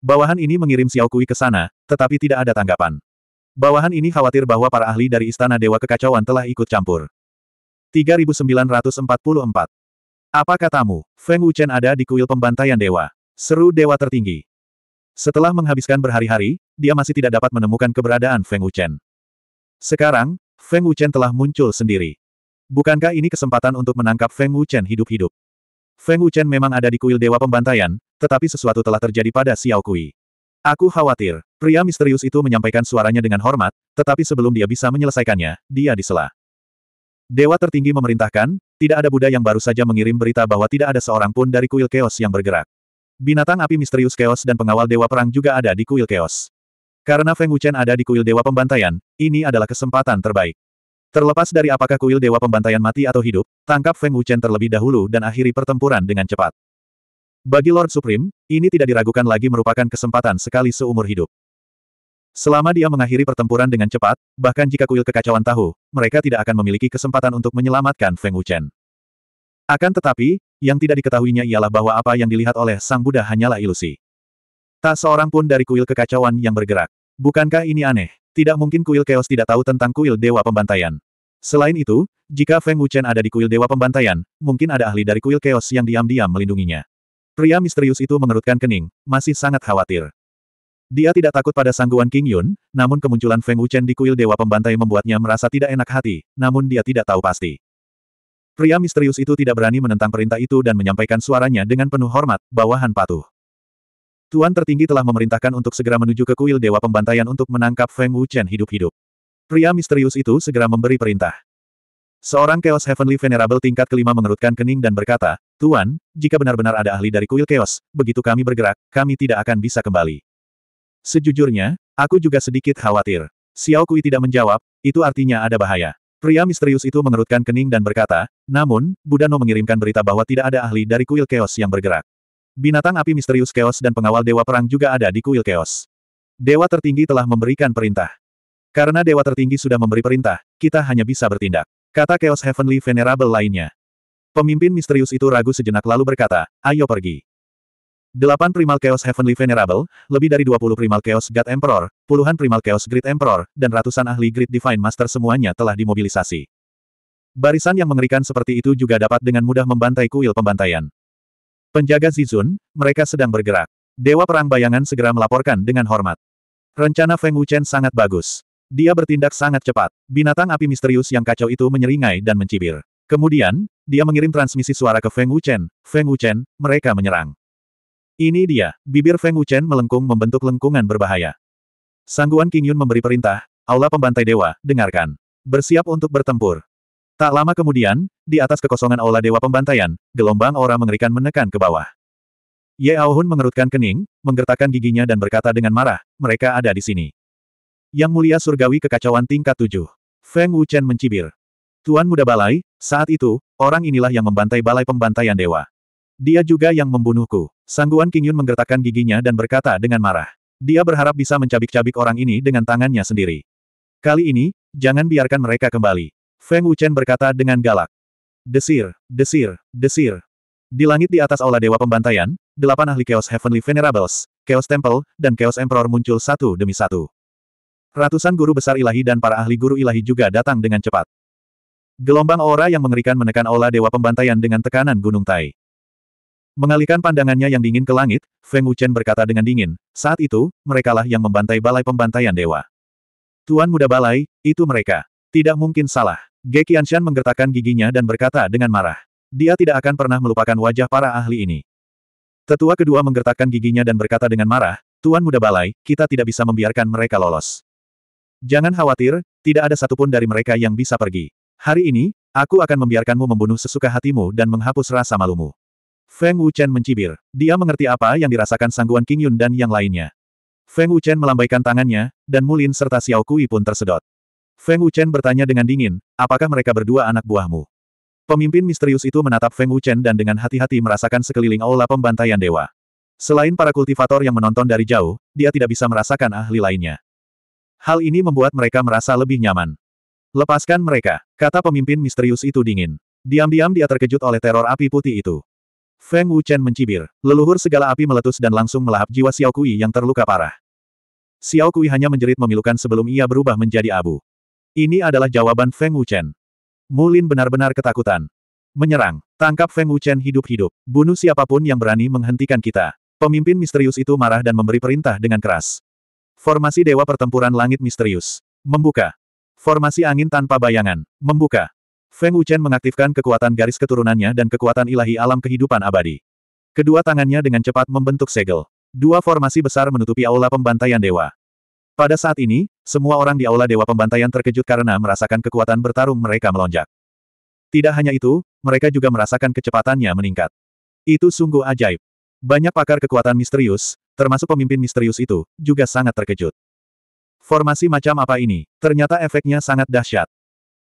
Bawahan ini mengirim Xiao Kui ke sana, tetapi tidak ada tanggapan. Bawahan ini khawatir bahwa para ahli dari Istana Dewa Kekacauan telah ikut campur. 3944 Apa katamu, Feng Wuchen ada di kuil pembantaian dewa? Seru dewa tertinggi. Setelah menghabiskan berhari-hari, dia masih tidak dapat menemukan keberadaan Feng Wuchen. Sekarang, Feng Wuchen telah muncul sendiri. Bukankah ini kesempatan untuk menangkap Feng Wuchen hidup-hidup? Feng Wuchen memang ada di kuil Dewa Pembantaian, tetapi sesuatu telah terjadi pada Xiao Kui. Aku khawatir, pria misterius itu menyampaikan suaranya dengan hormat, tetapi sebelum dia bisa menyelesaikannya, dia disela. Dewa tertinggi memerintahkan, tidak ada Buddha yang baru saja mengirim berita bahwa tidak ada seorang pun dari kuil Chaos yang bergerak. Binatang api misterius Chaos dan pengawal dewa perang juga ada di kuil Chaos. Karena Feng Wuchen ada di kuil Dewa Pembantaian, ini adalah kesempatan terbaik. Terlepas dari apakah kuil Dewa Pembantaian mati atau hidup, tangkap Feng Wuchen terlebih dahulu dan akhiri pertempuran dengan cepat. Bagi Lord Supreme, ini tidak diragukan lagi merupakan kesempatan sekali seumur hidup. Selama dia mengakhiri pertempuran dengan cepat, bahkan jika kuil kekacauan tahu, mereka tidak akan memiliki kesempatan untuk menyelamatkan Feng Wuchen. Akan tetapi, yang tidak diketahuinya ialah bahwa apa yang dilihat oleh Sang Buddha hanyalah ilusi. Tak seorang pun dari kuil kekacauan yang bergerak. Bukankah ini aneh? Tidak mungkin kuil keos tidak tahu tentang kuil Dewa Pembantaian. Selain itu, jika Feng Wuchen ada di kuil Dewa Pembantaian, mungkin ada ahli dari kuil keos yang diam-diam melindunginya. Pria misterius itu mengerutkan kening, masih sangat khawatir. Dia tidak takut pada sangguan King Yun, namun kemunculan Feng Wuchen di kuil Dewa Pembantai membuatnya merasa tidak enak hati, namun dia tidak tahu pasti. Pria misterius itu tidak berani menentang perintah itu dan menyampaikan suaranya dengan penuh hormat, bawahan patuh. Tuan tertinggi telah memerintahkan untuk segera menuju ke kuil Dewa Pembantaian untuk menangkap Feng Wuchen hidup-hidup. Pria misterius itu segera memberi perintah. Seorang Chaos Heavenly Venerable tingkat kelima mengerutkan kening dan berkata, Tuan, jika benar-benar ada ahli dari kuil Chaos, begitu kami bergerak, kami tidak akan bisa kembali. Sejujurnya, aku juga sedikit khawatir. Xiao Kui tidak menjawab, itu artinya ada bahaya. Pria misterius itu mengerutkan kening dan berkata, namun, Budano mengirimkan berita bahwa tidak ada ahli dari kuil Chaos yang bergerak. Binatang api misterius Chaos dan pengawal Dewa Perang juga ada di kuil Chaos. Dewa tertinggi telah memberikan perintah. Karena Dewa tertinggi sudah memberi perintah, kita hanya bisa bertindak. Kata Chaos Heavenly Venerable lainnya. Pemimpin misterius itu ragu sejenak lalu berkata, ayo pergi. Delapan Primal Chaos Heavenly Venerable, lebih dari dua puluh Primal Chaos God Emperor, puluhan Primal Chaos Great Emperor, dan ratusan ahli Great Divine Master semuanya telah dimobilisasi. Barisan yang mengerikan seperti itu juga dapat dengan mudah membantai kuil pembantaian. Penjaga Zizun, mereka sedang bergerak. Dewa Perang Bayangan segera melaporkan dengan hormat. Rencana Feng Wuchen sangat bagus. Dia bertindak sangat cepat. Binatang api misterius yang kacau itu menyeringai dan mencibir. Kemudian, dia mengirim transmisi suara ke Feng Wuchen. Feng Wuchen, mereka menyerang. Ini dia, bibir Feng Wuchen melengkung membentuk lengkungan berbahaya. Sangguan King Yun memberi perintah, Allah Pembantai Dewa, dengarkan. Bersiap untuk bertempur. Tak lama kemudian, di atas kekosongan aula Dewa Pembantaian, gelombang aura mengerikan menekan ke bawah. Ye Aohun mengerutkan kening, menggertakkan giginya dan berkata dengan marah, mereka ada di sini. Yang mulia surgawi kekacauan tingkat tujuh. Feng Wuchen mencibir. Tuan muda balai, saat itu, orang inilah yang membantai balai pembantaian dewa. Dia juga yang membunuhku. Sangguan King Yun menggertakkan giginya dan berkata dengan marah. Dia berharap bisa mencabik-cabik orang ini dengan tangannya sendiri. Kali ini, jangan biarkan mereka kembali. Feng Wuchen berkata dengan galak. Desir, desir, desir. Di langit di atas aula Dewa Pembantaian, delapan ahli Chaos Heavenly Venerables, Chaos Temple, dan Chaos Emperor muncul satu demi satu. Ratusan guru besar ilahi dan para ahli guru ilahi juga datang dengan cepat. Gelombang aura yang mengerikan menekan aula Dewa Pembantaian dengan tekanan Gunung Tai. Mengalihkan pandangannya yang dingin ke langit, Feng Wuchen berkata dengan dingin, saat itu, merekalah yang membantai balai pembantaian dewa. Tuan muda balai, itu mereka. Tidak mungkin salah. Ge Qianshan menggertakkan giginya dan berkata dengan marah. Dia tidak akan pernah melupakan wajah para ahli ini. Tetua kedua menggertakkan giginya dan berkata dengan marah, Tuan Muda Balai, kita tidak bisa membiarkan mereka lolos. Jangan khawatir, tidak ada satupun dari mereka yang bisa pergi. Hari ini, aku akan membiarkanmu membunuh sesuka hatimu dan menghapus rasa malumu. Feng Wuchen mencibir. Dia mengerti apa yang dirasakan sangguan King Yun dan yang lainnya. Feng Wuchen melambaikan tangannya, dan Mulin serta Xiao Kui pun tersedot. Feng Wuchen bertanya dengan dingin, apakah mereka berdua anak buahmu? Pemimpin misterius itu menatap Feng Wuchen dan dengan hati-hati merasakan sekeliling aula pembantaian dewa. Selain para kultivator yang menonton dari jauh, dia tidak bisa merasakan ahli lainnya. Hal ini membuat mereka merasa lebih nyaman. Lepaskan mereka, kata pemimpin misterius itu dingin. Diam-diam dia terkejut oleh teror api putih itu. Feng Wuchen mencibir, leluhur segala api meletus dan langsung melahap jiwa Xiao Kui yang terluka parah. Xiao Kui hanya menjerit memilukan sebelum ia berubah menjadi abu. Ini adalah jawaban Feng Wuchen. Mulin benar-benar ketakutan. Menyerang. Tangkap Feng Wuchen hidup-hidup. Bunuh siapapun yang berani menghentikan kita. Pemimpin misterius itu marah dan memberi perintah dengan keras. Formasi Dewa Pertempuran Langit Misterius. Membuka. Formasi Angin Tanpa Bayangan. Membuka. Feng Wuchen mengaktifkan kekuatan garis keturunannya dan kekuatan ilahi alam kehidupan abadi. Kedua tangannya dengan cepat membentuk segel. Dua formasi besar menutupi aula pembantaian dewa. Pada saat ini, semua orang di aula Dewa Pembantaian terkejut karena merasakan kekuatan bertarung mereka melonjak. Tidak hanya itu, mereka juga merasakan kecepatannya meningkat. Itu sungguh ajaib. Banyak pakar kekuatan misterius, termasuk pemimpin misterius itu, juga sangat terkejut. Formasi macam apa ini? Ternyata efeknya sangat dahsyat.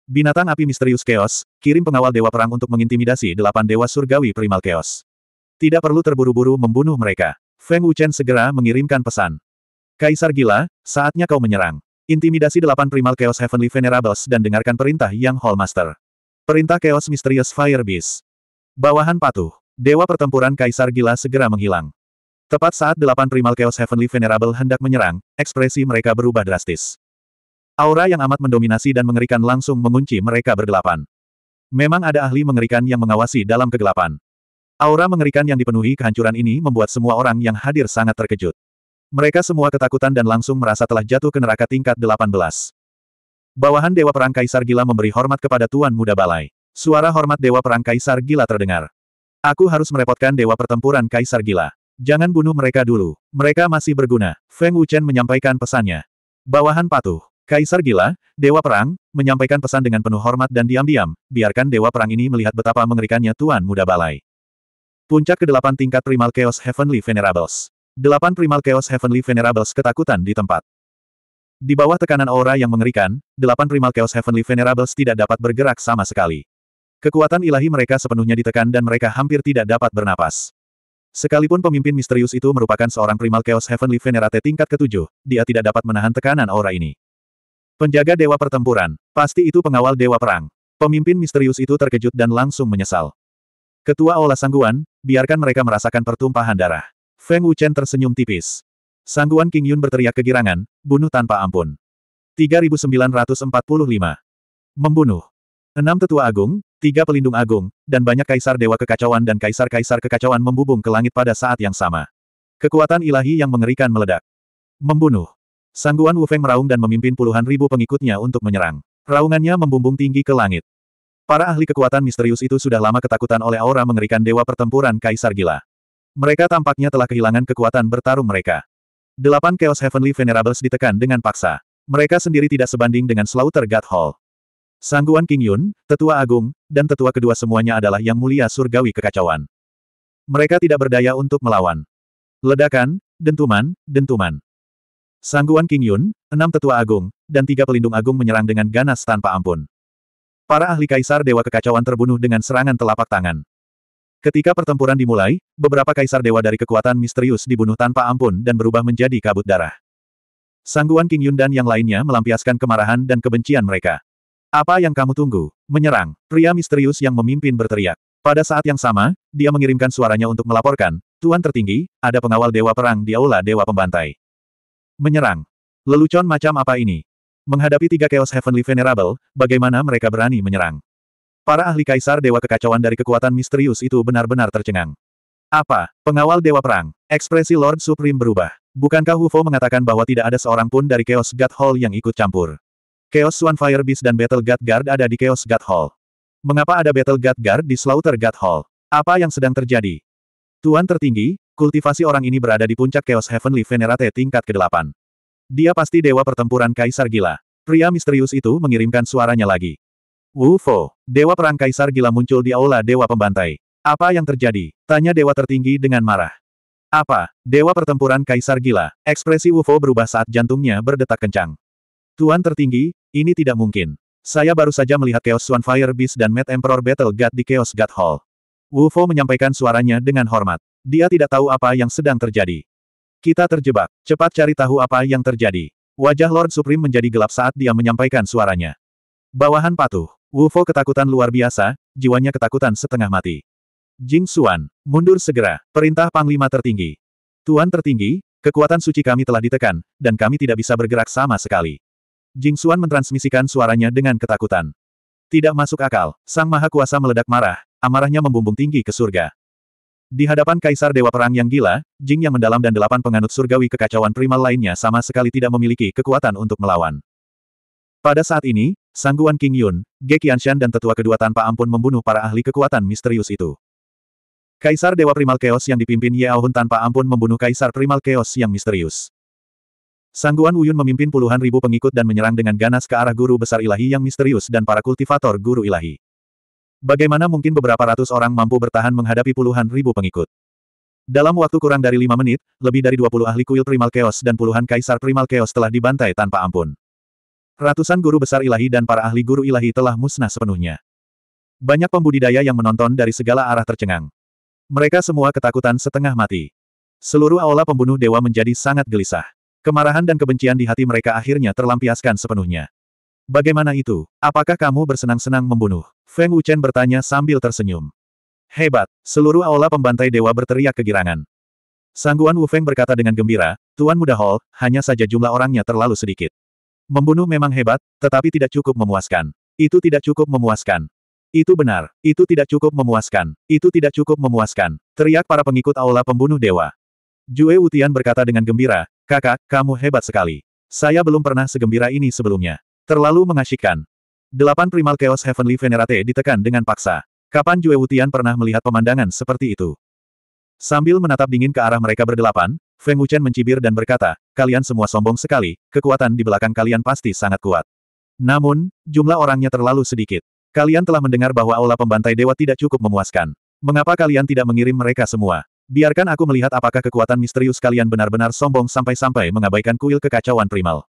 Binatang api misterius Chaos, kirim pengawal Dewa Perang untuk mengintimidasi delapan Dewa Surgawi Primal Chaos. Tidak perlu terburu-buru membunuh mereka. Feng Wuchen segera mengirimkan pesan. Kaisar gila, saatnya kau menyerang. Intimidasi delapan Primal Chaos Heavenly Venerables dan dengarkan perintah Yang hallmaster. Perintah Chaos misterius Fire Beast. Bawahan patuh. Dewa pertempuran Kaisar Gila segera menghilang. Tepat saat delapan Primal Chaos Heavenly Venerable hendak menyerang, ekspresi mereka berubah drastis. Aura yang amat mendominasi dan mengerikan langsung mengunci mereka berdelapan. Memang ada ahli mengerikan yang mengawasi dalam kegelapan. Aura mengerikan yang dipenuhi kehancuran ini membuat semua orang yang hadir sangat terkejut. Mereka semua ketakutan dan langsung merasa telah jatuh ke neraka tingkat 18. Bawahan Dewa Perang Kaisar Gila memberi hormat kepada Tuan Muda Balai. Suara hormat Dewa Perang Kaisar Gila terdengar. Aku harus merepotkan Dewa Pertempuran Kaisar Gila. Jangan bunuh mereka dulu. Mereka masih berguna. Feng Wuchen menyampaikan pesannya. Bawahan patuh. Kaisar Gila, Dewa Perang, menyampaikan pesan dengan penuh hormat dan diam-diam, biarkan Dewa Perang ini melihat betapa mengerikannya Tuan Muda Balai. Puncak ke-8 tingkat Primal Chaos Heavenly Venerables. Delapan primal chaos heavenly venerables ketakutan di tempat. Di bawah tekanan aura yang mengerikan, delapan primal chaos heavenly venerables tidak dapat bergerak sama sekali. Kekuatan ilahi mereka sepenuhnya ditekan dan mereka hampir tidak dapat bernapas. Sekalipun pemimpin misterius itu merupakan seorang primal chaos heavenly venerate tingkat ketujuh, dia tidak dapat menahan tekanan aura ini. Penjaga dewa pertempuran, pasti itu pengawal dewa perang. Pemimpin misterius itu terkejut dan langsung menyesal. Ketua Ola Sangguan, biarkan mereka merasakan pertumpahan darah. Feng Wuchen tersenyum tipis. Sangguan King Yun berteriak kegirangan, bunuh tanpa ampun. 3945. Membunuh. Enam tetua agung, tiga pelindung agung, dan banyak kaisar dewa kekacauan dan kaisar-kaisar kekacauan membubung ke langit pada saat yang sama. Kekuatan ilahi yang mengerikan meledak. Membunuh. Sangguan Wu Feng meraung dan memimpin puluhan ribu pengikutnya untuk menyerang. Raungannya membumbung tinggi ke langit. Para ahli kekuatan misterius itu sudah lama ketakutan oleh aura mengerikan dewa pertempuran Kaisar Gila. Mereka tampaknya telah kehilangan kekuatan bertarung mereka. Delapan Chaos Heavenly Venerables ditekan dengan paksa. Mereka sendiri tidak sebanding dengan Slaughter God Hall. Sangguan King Yun, Tetua Agung, dan Tetua kedua semuanya adalah yang mulia surgawi kekacauan. Mereka tidak berdaya untuk melawan. Ledakan, dentuman, dentuman. Sangguan King Yun, enam tetua agung, dan tiga pelindung agung menyerang dengan ganas tanpa ampun. Para ahli kaisar Dewa Kekacauan terbunuh dengan serangan telapak tangan. Ketika pertempuran dimulai, beberapa kaisar dewa dari kekuatan misterius dibunuh tanpa ampun dan berubah menjadi kabut darah. Sangguan King Yun dan yang lainnya melampiaskan kemarahan dan kebencian mereka. Apa yang kamu tunggu? Menyerang, pria misterius yang memimpin berteriak. Pada saat yang sama, dia mengirimkan suaranya untuk melaporkan, Tuan tertinggi, ada pengawal dewa perang di aula dewa pembantai. Menyerang. Lelucon macam apa ini? Menghadapi tiga Chaos Heavenly Venerable, bagaimana mereka berani menyerang? Para ahli kaisar dewa kekacauan dari kekuatan misterius itu benar-benar tercengang. Apa? Pengawal Dewa Perang. Ekspresi Lord Supreme berubah. Bukankah Hufo mengatakan bahwa tidak ada seorang pun dari Chaos God Hall yang ikut campur? Chaos One Fire Beast dan Battle God Guard ada di Chaos God Hall. Mengapa ada Battle God Guard di Slaughter God Hall? Apa yang sedang terjadi? Tuan tertinggi, kultivasi orang ini berada di puncak Chaos Heavenly Venerate tingkat ke-8. Dia pasti dewa pertempuran Kaisar Gila. Pria misterius itu mengirimkan suaranya lagi. Wufo, Dewa Perang Kaisar Gila muncul di aula Dewa Pembantai. Apa yang terjadi? Tanya Dewa Tertinggi dengan marah. Apa? Dewa Pertempuran Kaisar Gila. Ekspresi Wufo berubah saat jantungnya berdetak kencang. Tuan Tertinggi, ini tidak mungkin. Saya baru saja melihat Chaos Swanfire Beast dan Mad Emperor Battle God di Chaos God Hall. Wufo menyampaikan suaranya dengan hormat. Dia tidak tahu apa yang sedang terjadi. Kita terjebak. Cepat cari tahu apa yang terjadi. Wajah Lord Supreme menjadi gelap saat dia menyampaikan suaranya. Bawahan patuh. Wufo ketakutan luar biasa, jiwanya ketakutan setengah mati. Jing Xuan, mundur segera, perintah Panglima tertinggi. Tuan tertinggi, kekuatan suci kami telah ditekan, dan kami tidak bisa bergerak sama sekali. Jing Xuan mentransmisikan suaranya dengan ketakutan. Tidak masuk akal, Sang Maha Kuasa meledak marah, amarahnya membumbung tinggi ke surga. Di hadapan Kaisar Dewa Perang yang gila, Jing yang mendalam dan delapan penganut surgawi kekacauan primal lainnya sama sekali tidak memiliki kekuatan untuk melawan. Pada saat ini, sangguan King Yun, Ge Qianshan dan tetua kedua tanpa ampun membunuh para ahli kekuatan misterius itu. Kaisar Dewa Primal Chaos yang dipimpin Yao Hun tanpa ampun membunuh Kaisar Primal Chaos yang misterius. Sangguan Wuyun memimpin puluhan ribu pengikut dan menyerang dengan ganas ke arah guru besar ilahi yang misterius dan para kultivator guru ilahi. Bagaimana mungkin beberapa ratus orang mampu bertahan menghadapi puluhan ribu pengikut? Dalam waktu kurang dari lima menit, lebih dari dua puluh ahli kuil Primal Chaos dan puluhan Kaisar Primal Chaos telah dibantai tanpa ampun. Ratusan guru besar ilahi dan para ahli guru ilahi telah musnah sepenuhnya. Banyak pembudidaya yang menonton dari segala arah tercengang. Mereka semua ketakutan setengah mati. Seluruh aula pembunuh dewa menjadi sangat gelisah. Kemarahan dan kebencian di hati mereka akhirnya terlampiaskan sepenuhnya. Bagaimana itu? Apakah kamu bersenang-senang membunuh? Feng Wuchen bertanya sambil tersenyum. Hebat! Seluruh aula pembantai dewa berteriak kegirangan. Sangguan Wu Feng berkata dengan gembira, Tuan Muda Hall, hanya saja jumlah orangnya terlalu sedikit. Membunuh memang hebat, tetapi tidak cukup memuaskan. Itu tidak cukup memuaskan. Itu benar, itu tidak cukup memuaskan, itu tidak cukup memuaskan, teriak para pengikut aula pembunuh dewa. Jue Wutian berkata dengan gembira, kakak, kamu hebat sekali. Saya belum pernah segembira ini sebelumnya. Terlalu mengasyikkan. Delapan primal chaos heavenly venerate ditekan dengan paksa. Kapan Jue Wutian pernah melihat pemandangan seperti itu? Sambil menatap dingin ke arah mereka berdelapan, Feng Wuchen mencibir dan berkata, kalian semua sombong sekali, kekuatan di belakang kalian pasti sangat kuat. Namun, jumlah orangnya terlalu sedikit. Kalian telah mendengar bahwa aula pembantai dewa tidak cukup memuaskan. Mengapa kalian tidak mengirim mereka semua? Biarkan aku melihat apakah kekuatan misterius kalian benar-benar sombong sampai-sampai mengabaikan kuil kekacauan primal.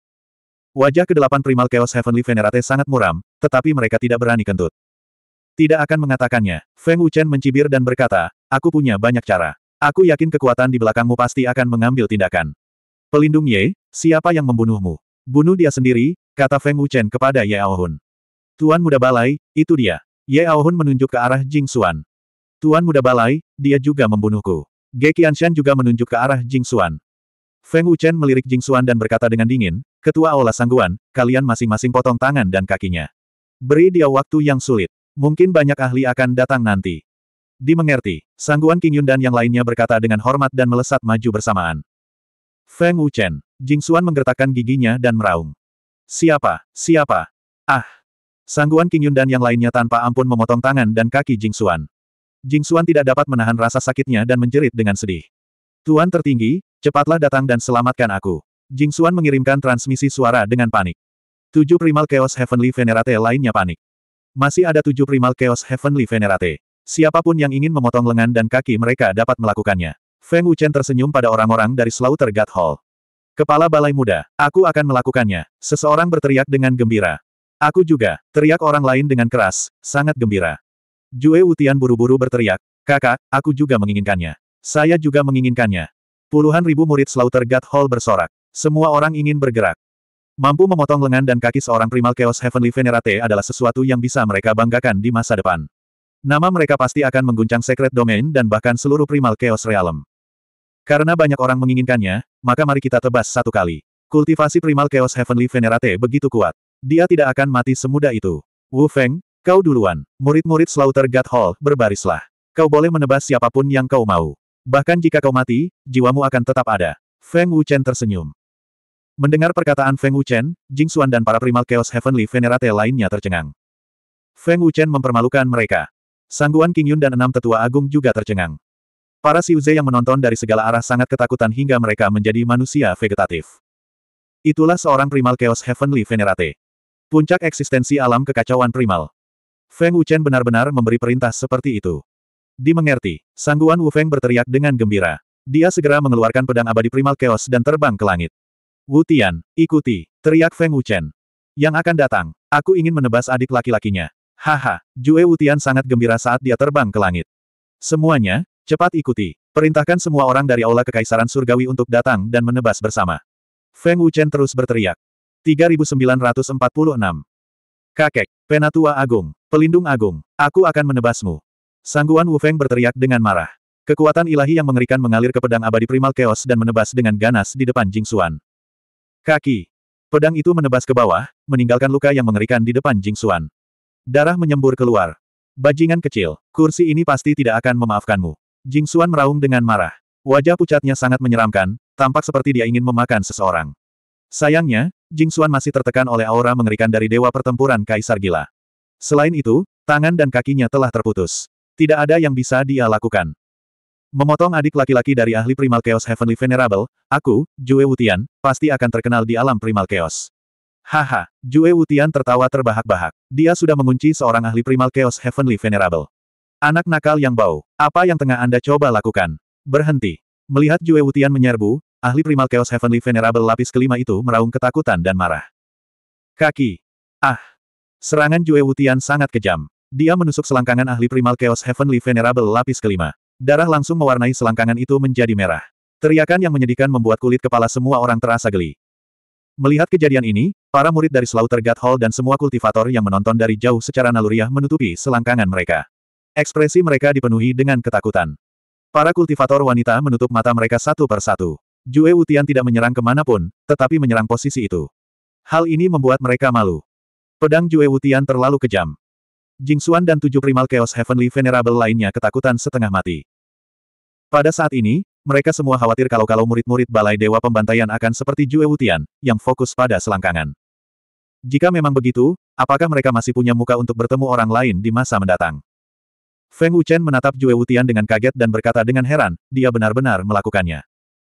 Wajah kedelapan primal Chaos Heavenly Venerate sangat muram, tetapi mereka tidak berani kentut. Tidak akan mengatakannya, Feng Wuchen mencibir dan berkata, aku punya banyak cara. Aku yakin kekuatan di belakangmu pasti akan mengambil tindakan. Pelindung Ye, siapa yang membunuhmu? Bunuh dia sendiri, kata Feng Wuchen kepada Ye Aohun. Tuan Muda Balai, itu dia. Ye Aohun menunjuk ke arah Jing Xuan. Tuan Muda Balai, dia juga membunuhku. Ge Qianshan juga menunjuk ke arah Jing Xuan. Feng Wuchen melirik Jing Xuan dan berkata dengan dingin, Ketua Aula Sangguan, kalian masing-masing potong tangan dan kakinya. Beri dia waktu yang sulit. Mungkin banyak ahli akan datang nanti. Dimengerti, Sangguan Yun dan yang lainnya berkata dengan hormat dan melesat maju bersamaan. Feng Wuchen, Jingxuan menggertakkan giginya dan meraung. Siapa? Siapa? Ah! Sangguan Yun dan yang lainnya tanpa ampun memotong tangan dan kaki Jing Jing Jingxuan tidak dapat menahan rasa sakitnya dan menjerit dengan sedih. Tuan tertinggi, cepatlah datang dan selamatkan aku. Jing Jingxuan mengirimkan transmisi suara dengan panik. Tujuh primal Chaos Heavenly Venerate lainnya panik. Masih ada tujuh primal Chaos Heavenly Venerate. Siapapun yang ingin memotong lengan dan kaki mereka dapat melakukannya. Feng Wuchen tersenyum pada orang-orang dari Slaughter God Hall. Kepala Balai Muda, aku akan melakukannya. Seseorang berteriak dengan gembira. Aku juga, teriak orang lain dengan keras, sangat gembira. Jue Wutian buru-buru berteriak, kakak, aku juga menginginkannya. Saya juga menginginkannya. Puluhan ribu murid Slaughter God Hall bersorak. Semua orang ingin bergerak. Mampu memotong lengan dan kaki seorang primal Chaos Heavenly Venerate adalah sesuatu yang bisa mereka banggakan di masa depan. Nama mereka pasti akan mengguncang Secret Domain dan bahkan seluruh Primal Chaos Realm. Karena banyak orang menginginkannya, maka mari kita tebas satu kali. Kultivasi Primal Chaos Heavenly Venerate begitu kuat. Dia tidak akan mati semudah itu. Wu Feng, kau duluan. Murid-murid Slaughter God Hall, berbarislah. Kau boleh menebas siapapun yang kau mau. Bahkan jika kau mati, jiwamu akan tetap ada. Feng Wuchen tersenyum. Mendengar perkataan Feng Wuchen, Jing Xuan dan para Primal Chaos Heavenly Venerate lainnya tercengang. Feng Wuchen mempermalukan mereka. Sangguan King Yun dan enam tetua agung juga tercengang. Para Siuze yang menonton dari segala arah sangat ketakutan hingga mereka menjadi manusia vegetatif. Itulah seorang primal Chaos Heavenly Venerate. Puncak eksistensi alam kekacauan primal. Feng Wuchen benar-benar memberi perintah seperti itu. Dimengerti, Sangguan Wu Feng berteriak dengan gembira. Dia segera mengeluarkan pedang abadi primal Chaos dan terbang ke langit. Wu Tian, ikuti, teriak Feng Wuchen. Yang akan datang, aku ingin menebas adik laki-lakinya. Haha, Jue Wutian sangat gembira saat dia terbang ke langit. Semuanya, cepat ikuti. Perintahkan semua orang dari Aula Kekaisaran Surgawi untuk datang dan menebas bersama. Feng Wuchen terus berteriak. 3946. Kakek, Penatua Agung, Pelindung Agung, aku akan menebasmu. Sangguan Wu Feng berteriak dengan marah. Kekuatan ilahi yang mengerikan mengalir ke pedang abadi primal chaos dan menebas dengan ganas di depan Jing Xuan. Kaki. Pedang itu menebas ke bawah, meninggalkan luka yang mengerikan di depan Jing Xuan. Darah menyembur keluar. Bajingan kecil, kursi ini pasti tidak akan memaafkanmu. Jing Xuan meraung dengan marah. Wajah pucatnya sangat menyeramkan, tampak seperti dia ingin memakan seseorang. Sayangnya, Jing Xuan masih tertekan oleh aura mengerikan dari Dewa Pertempuran Kaisar Gila. Selain itu, tangan dan kakinya telah terputus. Tidak ada yang bisa dia lakukan. Memotong adik laki-laki dari ahli Primal Chaos Heavenly Venerable, aku, Jue Wutian, pasti akan terkenal di alam Primal Chaos. Haha, Jue Wutian tertawa terbahak-bahak. Dia sudah mengunci seorang ahli primal Chaos Heavenly Venerable. Anak nakal yang bau, apa yang tengah Anda coba lakukan? Berhenti. Melihat Jue Wutian menyerbu, ahli primal Chaos Heavenly Venerable lapis kelima itu meraung ketakutan dan marah. Kaki. Ah. Serangan Jue Wutian sangat kejam. Dia menusuk selangkangan ahli primal Chaos Heavenly Venerable lapis kelima. Darah langsung mewarnai selangkangan itu menjadi merah. Teriakan yang menyedihkan membuat kulit kepala semua orang terasa geli. Melihat kejadian ini, para murid dari Slaughter God Hall dan semua kultivator yang menonton dari jauh secara naluriah menutupi selangkangan mereka. Ekspresi mereka dipenuhi dengan ketakutan. Para kultivator wanita menutup mata mereka satu per satu. Jue Wutian tidak menyerang kemanapun, tetapi menyerang posisi itu. Hal ini membuat mereka malu. Pedang Jue Wutian terlalu kejam. Jing Xuan dan tujuh primal Chaos Heavenly Venerable lainnya ketakutan setengah mati. Pada saat ini, mereka semua khawatir kalau-kalau murid-murid Balai Dewa Pembantaian akan seperti Jue Wutian, yang fokus pada selangkangan. Jika memang begitu, apakah mereka masih punya muka untuk bertemu orang lain di masa mendatang? Feng Wuchen menatap Jue Wutian dengan kaget dan berkata dengan heran, dia benar-benar melakukannya.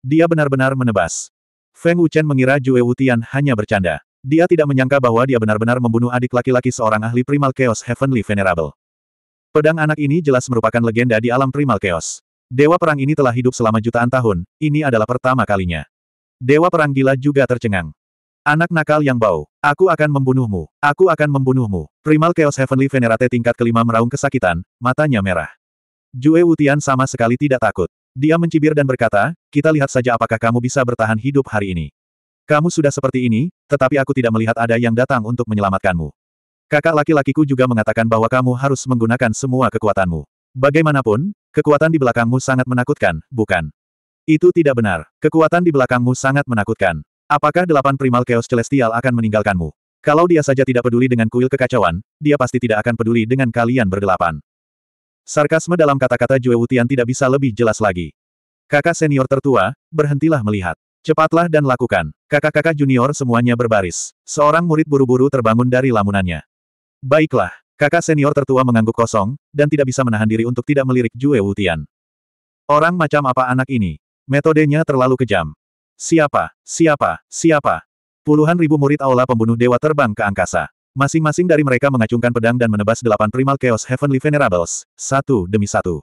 Dia benar-benar menebas. Feng Wuchen mengira Jue Wutian hanya bercanda. Dia tidak menyangka bahwa dia benar-benar membunuh adik laki-laki seorang ahli primal chaos Heavenly Venerable. Pedang anak ini jelas merupakan legenda di alam primal chaos. Dewa perang ini telah hidup selama jutaan tahun, ini adalah pertama kalinya. Dewa perang gila juga tercengang. Anak nakal yang bau, aku akan membunuhmu, aku akan membunuhmu. Primal Chaos Heavenly Venerate tingkat kelima meraung kesakitan, matanya merah. Jue Wutian sama sekali tidak takut. Dia mencibir dan berkata, kita lihat saja apakah kamu bisa bertahan hidup hari ini. Kamu sudah seperti ini, tetapi aku tidak melihat ada yang datang untuk menyelamatkanmu. Kakak laki-lakiku juga mengatakan bahwa kamu harus menggunakan semua kekuatanmu. Bagaimanapun, kekuatan di belakangmu sangat menakutkan, bukan? Itu tidak benar. Kekuatan di belakangmu sangat menakutkan. Apakah delapan primal chaos celestial akan meninggalkanmu? Kalau dia saja tidak peduli dengan kuil kekacauan, dia pasti tidak akan peduli dengan kalian berdelapan. Sarkasme dalam kata-kata Jue Wutian tidak bisa lebih jelas lagi. Kakak senior tertua, berhentilah melihat. Cepatlah dan lakukan. Kakak-kakak junior semuanya berbaris. Seorang murid buru-buru terbangun dari lamunannya. Baiklah, Kakak senior tertua mengangguk kosong, dan tidak bisa menahan diri untuk tidak melirik Jue Wutian. Orang macam apa anak ini? Metodenya terlalu kejam. Siapa? Siapa? Siapa? Puluhan ribu murid aula pembunuh dewa terbang ke angkasa. Masing-masing dari mereka mengacungkan pedang dan menebas delapan primal chaos heavenly venerables, satu demi satu.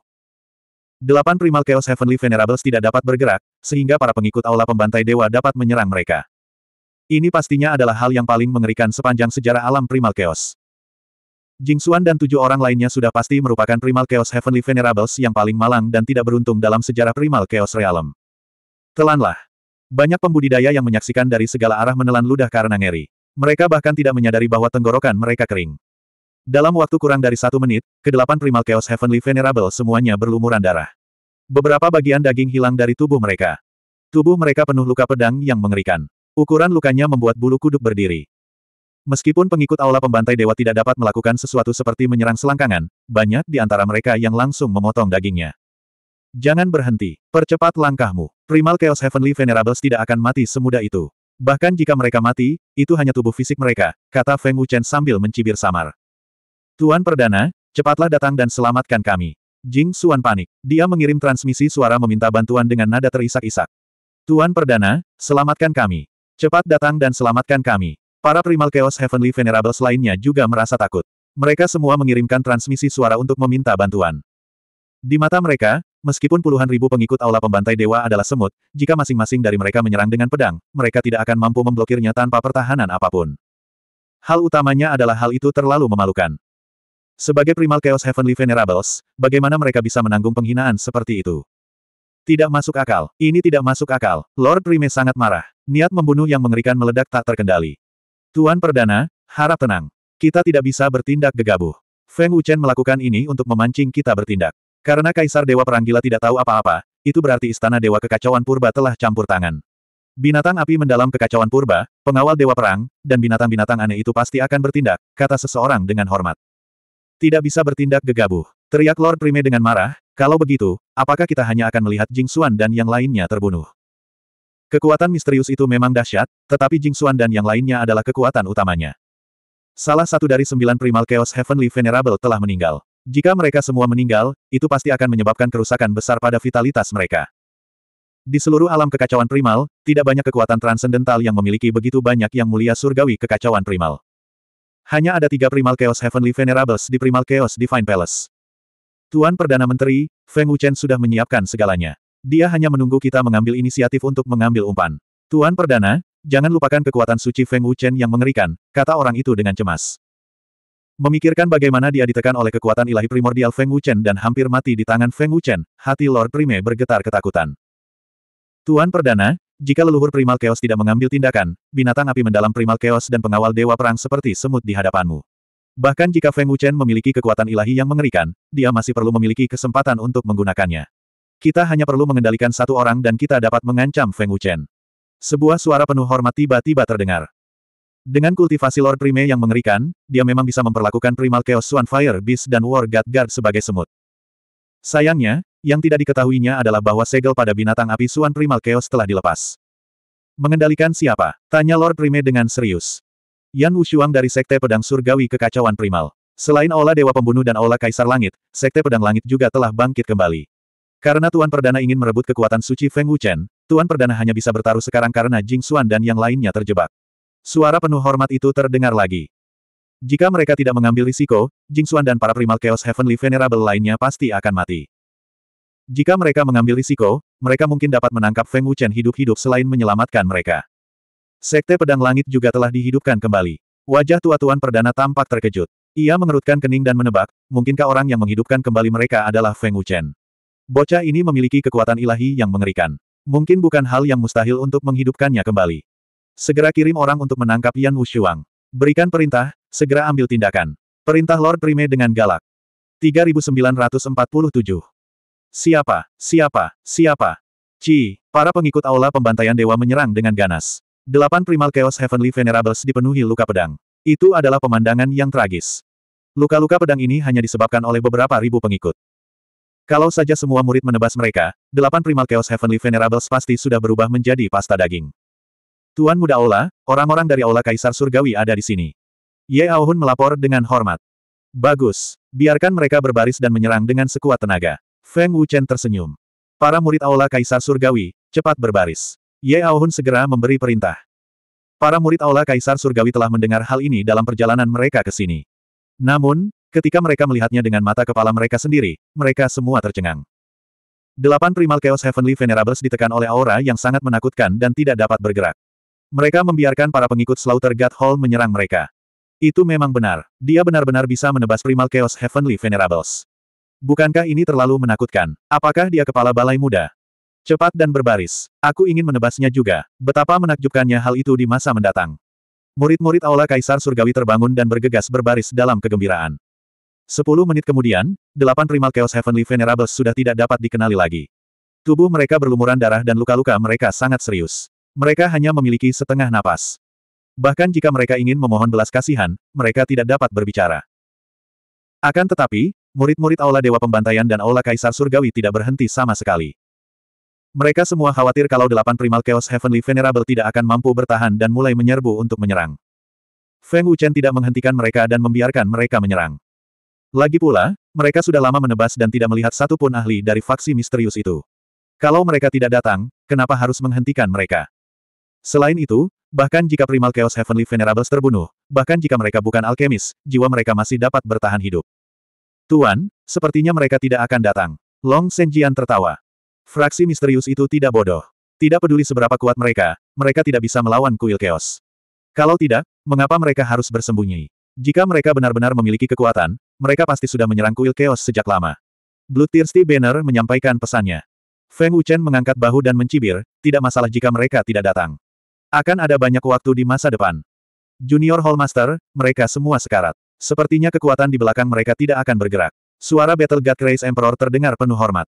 Delapan primal chaos heavenly venerables tidak dapat bergerak, sehingga para pengikut aula pembantai dewa dapat menyerang mereka. Ini pastinya adalah hal yang paling mengerikan sepanjang sejarah alam primal chaos. Jing Xuan dan tujuh orang lainnya sudah pasti merupakan Primal Chaos Heavenly Venerables yang paling malang dan tidak beruntung dalam sejarah Primal Chaos Realm. Telanlah. Banyak pembudidaya yang menyaksikan dari segala arah menelan ludah karena ngeri. Mereka bahkan tidak menyadari bahwa tenggorokan mereka kering. Dalam waktu kurang dari satu menit, kedelapan Primal Chaos Heavenly Venerable semuanya berlumuran darah. Beberapa bagian daging hilang dari tubuh mereka. Tubuh mereka penuh luka pedang yang mengerikan. Ukuran lukanya membuat bulu kuduk berdiri. Meskipun pengikut aula pembantai dewa tidak dapat melakukan sesuatu seperti menyerang selangkangan, banyak di antara mereka yang langsung memotong dagingnya. Jangan berhenti, percepat langkahmu. Primal Chaos Heavenly Venerables tidak akan mati semudah itu. Bahkan jika mereka mati, itu hanya tubuh fisik mereka, kata Feng Wuchen sambil mencibir samar. Tuan Perdana, cepatlah datang dan selamatkan kami. Jing Suan panik. Dia mengirim transmisi suara meminta bantuan dengan nada terisak-isak. Tuan Perdana, selamatkan kami. Cepat datang dan selamatkan kami. Para primal Chaos Heavenly Venerables lainnya juga merasa takut. Mereka semua mengirimkan transmisi suara untuk meminta bantuan. Di mata mereka, meskipun puluhan ribu pengikut aula pembantai dewa adalah semut, jika masing-masing dari mereka menyerang dengan pedang, mereka tidak akan mampu memblokirnya tanpa pertahanan apapun. Hal utamanya adalah hal itu terlalu memalukan. Sebagai primal Chaos Heavenly Venerables, bagaimana mereka bisa menanggung penghinaan seperti itu? Tidak masuk akal, ini tidak masuk akal. Lord Prime sangat marah. Niat membunuh yang mengerikan meledak tak terkendali. Tuan Perdana, harap tenang. Kita tidak bisa bertindak gegabah. Feng Wuchen melakukan ini untuk memancing kita bertindak. Karena Kaisar Dewa Perang Gila tidak tahu apa-apa, itu berarti Istana Dewa Kekacauan Purba telah campur tangan. Binatang api mendalam kekacauan purba, pengawal Dewa Perang, dan binatang-binatang aneh itu pasti akan bertindak, kata seseorang dengan hormat. Tidak bisa bertindak gegabah. Teriak Lord Prime dengan marah, kalau begitu, apakah kita hanya akan melihat Jing Xuan dan yang lainnya terbunuh? Kekuatan misterius itu memang dahsyat, tetapi Jing Xuan dan yang lainnya adalah kekuatan utamanya. Salah satu dari sembilan primal chaos heavenly venerable telah meninggal. Jika mereka semua meninggal, itu pasti akan menyebabkan kerusakan besar pada vitalitas mereka. Di seluruh alam kekacauan primal, tidak banyak kekuatan transendental yang memiliki begitu banyak yang mulia surgawi kekacauan primal. Hanya ada tiga primal chaos heavenly venerables di primal chaos divine palace. Tuan Perdana Menteri, Feng Wuchen sudah menyiapkan segalanya. Dia hanya menunggu kita mengambil inisiatif untuk mengambil umpan. Tuan Perdana, jangan lupakan kekuatan suci Feng Wuchen yang mengerikan, kata orang itu dengan cemas. Memikirkan bagaimana dia ditekan oleh kekuatan ilahi primordial Feng Wuchen dan hampir mati di tangan Feng Wuchen, hati Lord Prime bergetar ketakutan. Tuan Perdana, jika leluhur primal chaos tidak mengambil tindakan, binatang api mendalam primal chaos dan pengawal dewa perang seperti semut di hadapanmu. Bahkan jika Feng Wuchen memiliki kekuatan ilahi yang mengerikan, dia masih perlu memiliki kesempatan untuk menggunakannya. Kita hanya perlu mengendalikan satu orang dan kita dapat mengancam Feng Wuchen. Sebuah suara penuh hormat tiba-tiba terdengar. Dengan kultivasi Lord Prime yang mengerikan, dia memang bisa memperlakukan Primal Chaos Swan Fire Beast dan War God Guard sebagai semut. Sayangnya, yang tidak diketahuinya adalah bahwa segel pada binatang api Swan Primal Chaos telah dilepas. Mengendalikan siapa? Tanya Lord Prime dengan serius. Yan Wushuang dari Sekte Pedang Surgawi Kekacauan Primal. Selain Ola Dewa Pembunuh dan Ola Kaisar Langit, Sekte Pedang Langit juga telah bangkit kembali. Karena Tuan Perdana ingin merebut kekuatan suci Feng Wuchen, Tuan Perdana hanya bisa bertaruh sekarang karena Jing Xuan dan yang lainnya terjebak. Suara penuh hormat itu terdengar lagi. Jika mereka tidak mengambil risiko, Jing Xuan dan para primal Chaos Heavenly Venerable lainnya pasti akan mati. Jika mereka mengambil risiko, mereka mungkin dapat menangkap Feng Wuchen hidup-hidup selain menyelamatkan mereka. Sekte Pedang Langit juga telah dihidupkan kembali. Wajah tua Tuan Perdana tampak terkejut. Ia mengerutkan kening dan menebak, mungkinkah orang yang menghidupkan kembali mereka adalah Feng Wuchen. Bocah ini memiliki kekuatan ilahi yang mengerikan. Mungkin bukan hal yang mustahil untuk menghidupkannya kembali. Segera kirim orang untuk menangkap Yan Wushuang. Berikan perintah, segera ambil tindakan. Perintah Lord Prime dengan galak. 3947. Siapa, siapa, siapa? Ci, para pengikut aula pembantaian dewa menyerang dengan ganas. Delapan primal chaos heavenly venerables dipenuhi luka pedang. Itu adalah pemandangan yang tragis. Luka-luka pedang ini hanya disebabkan oleh beberapa ribu pengikut. Kalau saja semua murid menebas mereka, delapan primal chaos heavenly venerables pasti sudah berubah menjadi pasta daging. Tuan Muda Aula, orang-orang dari Aula Kaisar Surgawi ada di sini. Ye Aohun melapor dengan hormat. Bagus, biarkan mereka berbaris dan menyerang dengan sekuat tenaga. Feng Wuchen tersenyum. Para murid Aula Kaisar Surgawi, cepat berbaris. Ye Aohun segera memberi perintah. Para murid Aula Kaisar Surgawi telah mendengar hal ini dalam perjalanan mereka ke sini. Namun, Ketika mereka melihatnya dengan mata kepala mereka sendiri, mereka semua tercengang. Delapan primal chaos heavenly venerables ditekan oleh aura yang sangat menakutkan dan tidak dapat bergerak. Mereka membiarkan para pengikut Slaughter God Hall menyerang mereka. Itu memang benar. Dia benar-benar bisa menebas primal chaos heavenly venerables. Bukankah ini terlalu menakutkan? Apakah dia kepala balai muda? Cepat dan berbaris. Aku ingin menebasnya juga. Betapa menakjubkannya hal itu di masa mendatang. Murid-murid Aula Kaisar Surgawi terbangun dan bergegas berbaris dalam kegembiraan. Sepuluh menit kemudian, delapan primal Chaos Heavenly Venerables sudah tidak dapat dikenali lagi. Tubuh mereka berlumuran darah dan luka-luka mereka sangat serius. Mereka hanya memiliki setengah napas. Bahkan jika mereka ingin memohon belas kasihan, mereka tidak dapat berbicara. Akan tetapi, murid-murid Aula Dewa Pembantaian dan Aula Kaisar Surgawi tidak berhenti sama sekali. Mereka semua khawatir kalau delapan primal Chaos Heavenly Venerable tidak akan mampu bertahan dan mulai menyerbu untuk menyerang. Feng Wuchen tidak menghentikan mereka dan membiarkan mereka menyerang. Lagi pula, mereka sudah lama menebas dan tidak melihat satu pun ahli dari faksi misterius itu. Kalau mereka tidak datang, kenapa harus menghentikan mereka? Selain itu, bahkan jika Primal Chaos Heavenly Venerables terbunuh, bahkan jika mereka bukan alkemis, jiwa mereka masih dapat bertahan hidup. Tuan, sepertinya mereka tidak akan datang. Long Senjian tertawa. Fraksi misterius itu tidak bodoh. Tidak peduli seberapa kuat mereka, mereka tidak bisa melawan kuil chaos. Kalau tidak, mengapa mereka harus bersembunyi? Jika mereka benar-benar memiliki kekuatan, mereka pasti sudah menyerang kuil chaos sejak lama. Blue Thirsty Banner menyampaikan pesannya. Feng Wuchen mengangkat bahu dan mencibir, tidak masalah jika mereka tidak datang. Akan ada banyak waktu di masa depan. Junior Hallmaster, mereka semua sekarat. Sepertinya kekuatan di belakang mereka tidak akan bergerak. Suara Battle God Grace Emperor terdengar penuh hormat.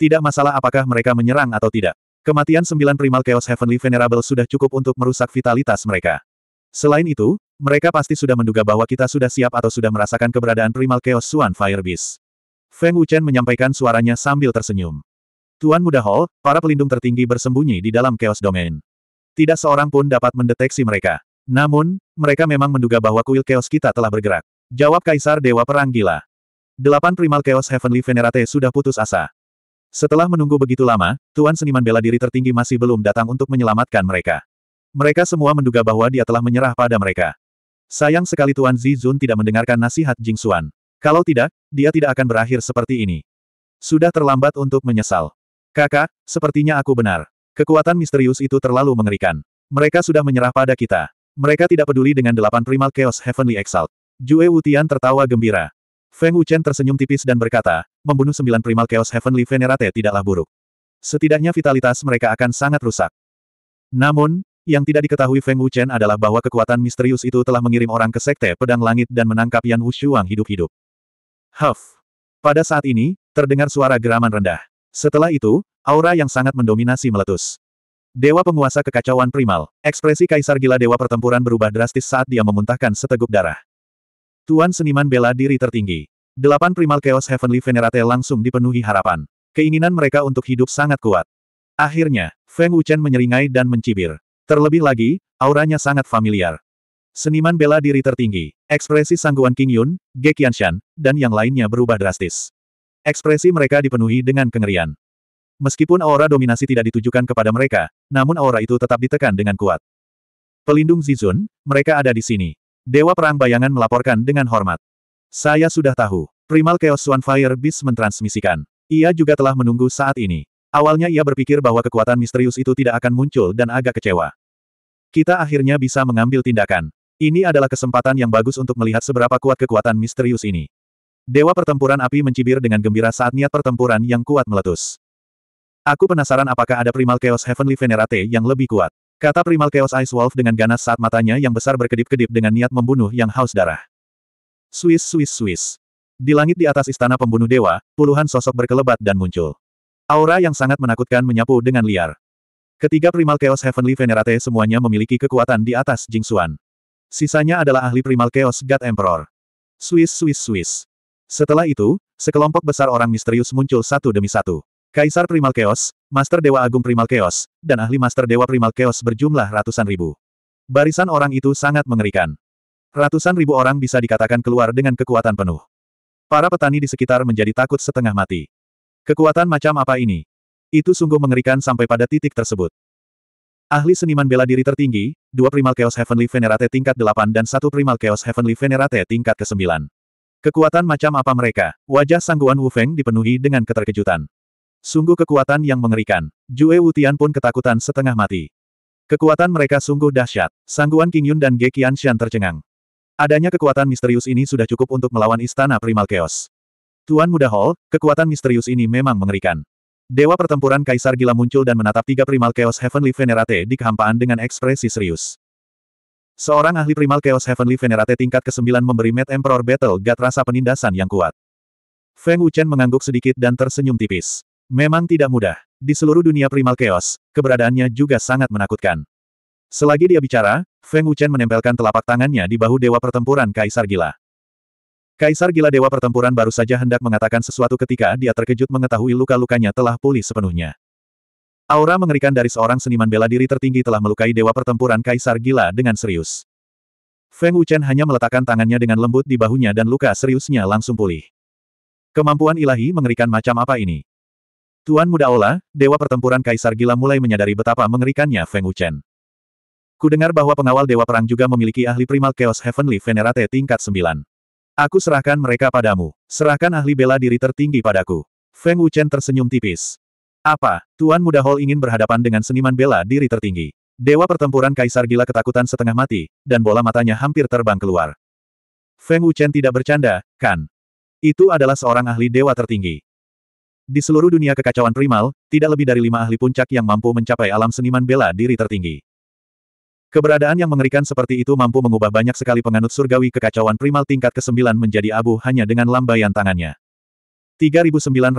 Tidak masalah apakah mereka menyerang atau tidak. Kematian sembilan primal Chaos Heavenly Venerable sudah cukup untuk merusak vitalitas mereka. Selain itu, mereka pasti sudah menduga bahwa kita sudah siap atau sudah merasakan keberadaan primal chaos Suan Fire Beast. Feng Wuchen menyampaikan suaranya sambil tersenyum. Tuan Muda Hall, para pelindung tertinggi bersembunyi di dalam chaos domain. Tidak seorang pun dapat mendeteksi mereka. Namun, mereka memang menduga bahwa kuil chaos kita telah bergerak. Jawab Kaisar Dewa Perang Gila. Delapan primal chaos Heavenly Venerate sudah putus asa. Setelah menunggu begitu lama, Tuan Seniman Bela Diri tertinggi masih belum datang untuk menyelamatkan mereka. Mereka semua menduga bahwa dia telah menyerah pada mereka. Sayang sekali Tuan Zizun tidak mendengarkan nasihat Jing Xuan. Kalau tidak, dia tidak akan berakhir seperti ini. Sudah terlambat untuk menyesal. Kakak, sepertinya aku benar. Kekuatan misterius itu terlalu mengerikan. Mereka sudah menyerah pada kita. Mereka tidak peduli dengan delapan primal chaos heavenly exalt. Jue Wutian tertawa gembira. Feng Wuchen tersenyum tipis dan berkata, membunuh sembilan primal chaos heavenly venerate tidaklah buruk. Setidaknya vitalitas mereka akan sangat rusak. Namun, yang tidak diketahui Feng Wuchen adalah bahwa kekuatan misterius itu telah mengirim orang ke Sekte Pedang Langit dan menangkap Yan Wushuang hidup-hidup. Huff. Pada saat ini, terdengar suara geraman rendah. Setelah itu, aura yang sangat mendominasi meletus. Dewa penguasa kekacauan primal, ekspresi kaisar gila dewa pertempuran berubah drastis saat dia memuntahkan seteguk darah. Tuan seniman bela diri tertinggi. Delapan primal chaos heavenly venerate langsung dipenuhi harapan. Keinginan mereka untuk hidup sangat kuat. Akhirnya, Feng Wuchen menyeringai dan mencibir. Terlebih lagi, auranya sangat familiar. Seniman bela diri tertinggi, ekspresi sangguan King Yun, Ge Qianshan, dan yang lainnya berubah drastis. Ekspresi mereka dipenuhi dengan kengerian. Meskipun aura dominasi tidak ditujukan kepada mereka, namun aura itu tetap ditekan dengan kuat. Pelindung Zizun, mereka ada di sini. Dewa Perang Bayangan melaporkan dengan hormat. Saya sudah tahu, Primal Chaos One Fire Beast mentransmisikan. Ia juga telah menunggu saat ini. Awalnya ia berpikir bahwa kekuatan misterius itu tidak akan muncul dan agak kecewa. Kita akhirnya bisa mengambil tindakan. Ini adalah kesempatan yang bagus untuk melihat seberapa kuat kekuatan misterius ini. Dewa pertempuran api mencibir dengan gembira saat niat pertempuran yang kuat meletus. Aku penasaran apakah ada Primal Chaos Heavenly Venerate yang lebih kuat. Kata Primal Chaos Ice Wolf dengan ganas saat matanya yang besar berkedip-kedip dengan niat membunuh yang haus darah. Swiss, Swiss, Swiss. Di langit di atas istana pembunuh dewa, puluhan sosok berkelebat dan muncul. Aura yang sangat menakutkan menyapu dengan liar. Ketiga Primal Chaos Heavenly Venerate semuanya memiliki kekuatan di atas jing suan. Sisanya adalah ahli Primal Chaos God Emperor. Swiss Swiss Swiss. Setelah itu, sekelompok besar orang misterius muncul satu demi satu. Kaisar Primal Chaos, Master Dewa Agung Primal Chaos, dan ahli Master Dewa Primal Chaos berjumlah ratusan ribu. Barisan orang itu sangat mengerikan. Ratusan ribu orang bisa dikatakan keluar dengan kekuatan penuh. Para petani di sekitar menjadi takut setengah mati. Kekuatan macam apa ini? Itu sungguh mengerikan sampai pada titik tersebut. Ahli seniman bela diri tertinggi, dua Primal Chaos Heavenly Venerate tingkat 8 dan satu Primal Chaos Heavenly Venerate tingkat ke-9. Kekuatan macam apa mereka? Wajah Sangguan Feng dipenuhi dengan keterkejutan. Sungguh kekuatan yang mengerikan. Jue Wutian pun ketakutan setengah mati. Kekuatan mereka sungguh dahsyat. Sangguan Yun dan Ge Qianshan tercengang. Adanya kekuatan misterius ini sudah cukup untuk melawan istana Primal Chaos. Tuan Muda Hall, kekuatan misterius ini memang mengerikan. Dewa pertempuran Kaisar Gila muncul dan menatap tiga primal Chaos Heavenly Venerate di kehampaan dengan ekspresi serius. Seorang ahli primal Chaos Heavenly Venerate tingkat ke-9 memberi Mad Emperor Battle God rasa penindasan yang kuat. Feng Wuchen mengangguk sedikit dan tersenyum tipis. Memang tidak mudah. Di seluruh dunia primal Chaos, keberadaannya juga sangat menakutkan. Selagi dia bicara, Feng Wuchen menempelkan telapak tangannya di bahu Dewa Pertempuran Kaisar Gila. Kaisar Gila Dewa Pertempuran baru saja hendak mengatakan sesuatu ketika dia terkejut mengetahui luka-lukanya telah pulih sepenuhnya. Aura mengerikan dari seorang seniman bela diri tertinggi telah melukai Dewa Pertempuran Kaisar Gila dengan serius. Feng Wuchen hanya meletakkan tangannya dengan lembut di bahunya dan luka seriusnya langsung pulih. Kemampuan ilahi mengerikan macam apa ini? Tuan Muda Ola, Dewa Pertempuran Kaisar Gila mulai menyadari betapa mengerikannya Feng Wuchen. Kudengar bahwa pengawal Dewa Perang juga memiliki ahli primal Chaos Heavenly Venerate tingkat 9. Aku serahkan mereka padamu. Serahkan ahli bela diri tertinggi padaku. Feng Wuchen tersenyum tipis. Apa, Tuan Muda Hall ingin berhadapan dengan seniman bela diri tertinggi? Dewa pertempuran Kaisar Gila ketakutan setengah mati, dan bola matanya hampir terbang keluar. Feng Wuchen tidak bercanda, kan? Itu adalah seorang ahli dewa tertinggi. Di seluruh dunia kekacauan primal, tidak lebih dari lima ahli puncak yang mampu mencapai alam seniman bela diri tertinggi. Keberadaan yang mengerikan seperti itu mampu mengubah banyak sekali penganut surgawi kekacauan primal tingkat ke-9 menjadi abu hanya dengan lambaian tangannya. 3948.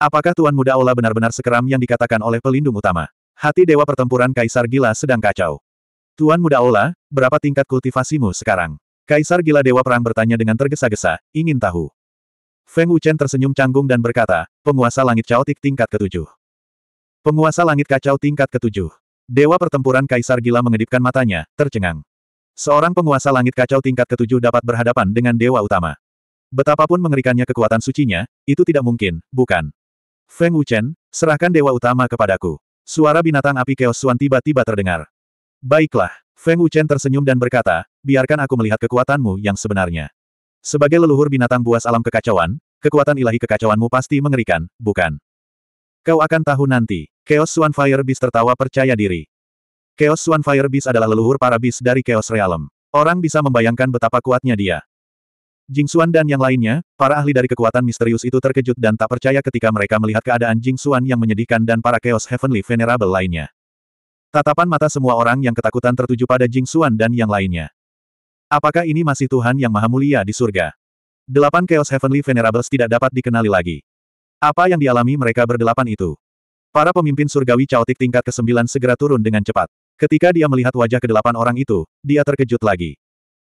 Apakah Tuan Muda Ola benar-benar sekeram yang dikatakan oleh pelindung utama? Hati Dewa Pertempuran Kaisar Gila sedang kacau. Tuan Muda Ola, berapa tingkat kultivasimu sekarang? Kaisar Gila Dewa Perang bertanya dengan tergesa-gesa, ingin tahu. Feng Wuchen tersenyum canggung dan berkata, penguasa langit caotik tingkat ketujuh. Penguasa langit kacau tingkat ketujuh. Dewa pertempuran Kaisar Gila mengedipkan matanya, tercengang. Seorang penguasa langit kacau tingkat ketujuh dapat berhadapan dengan dewa utama. Betapapun mengerikannya kekuatan sucinya, itu tidak mungkin, bukan? Feng Wuchen, serahkan dewa utama kepadaku. Suara binatang api Chaos Suan tiba-tiba terdengar. Baiklah, Feng Wuchen tersenyum dan berkata, biarkan aku melihat kekuatanmu yang sebenarnya. Sebagai leluhur binatang buas alam kekacauan, kekuatan ilahi kekacauanmu pasti mengerikan, bukan? Kau akan tahu nanti. Chaos Fire Beast tertawa percaya diri. Chaos Fire Beast adalah leluhur para beast dari Chaos Realm. Orang bisa membayangkan betapa kuatnya dia. Jing Xuan dan yang lainnya, para ahli dari kekuatan misterius itu terkejut dan tak percaya ketika mereka melihat keadaan Jing Xuan yang menyedihkan dan para Chaos Heavenly Venerable lainnya. Tatapan mata semua orang yang ketakutan tertuju pada Jing Xuan dan yang lainnya. Apakah ini masih Tuhan yang maha mulia di surga? Delapan Chaos Heavenly Venerables tidak dapat dikenali lagi. Apa yang dialami mereka berdelapan itu? Para pemimpin surgawi caotik tingkat ke-9 segera turun dengan cepat. Ketika dia melihat wajah kedelapan orang itu, dia terkejut lagi.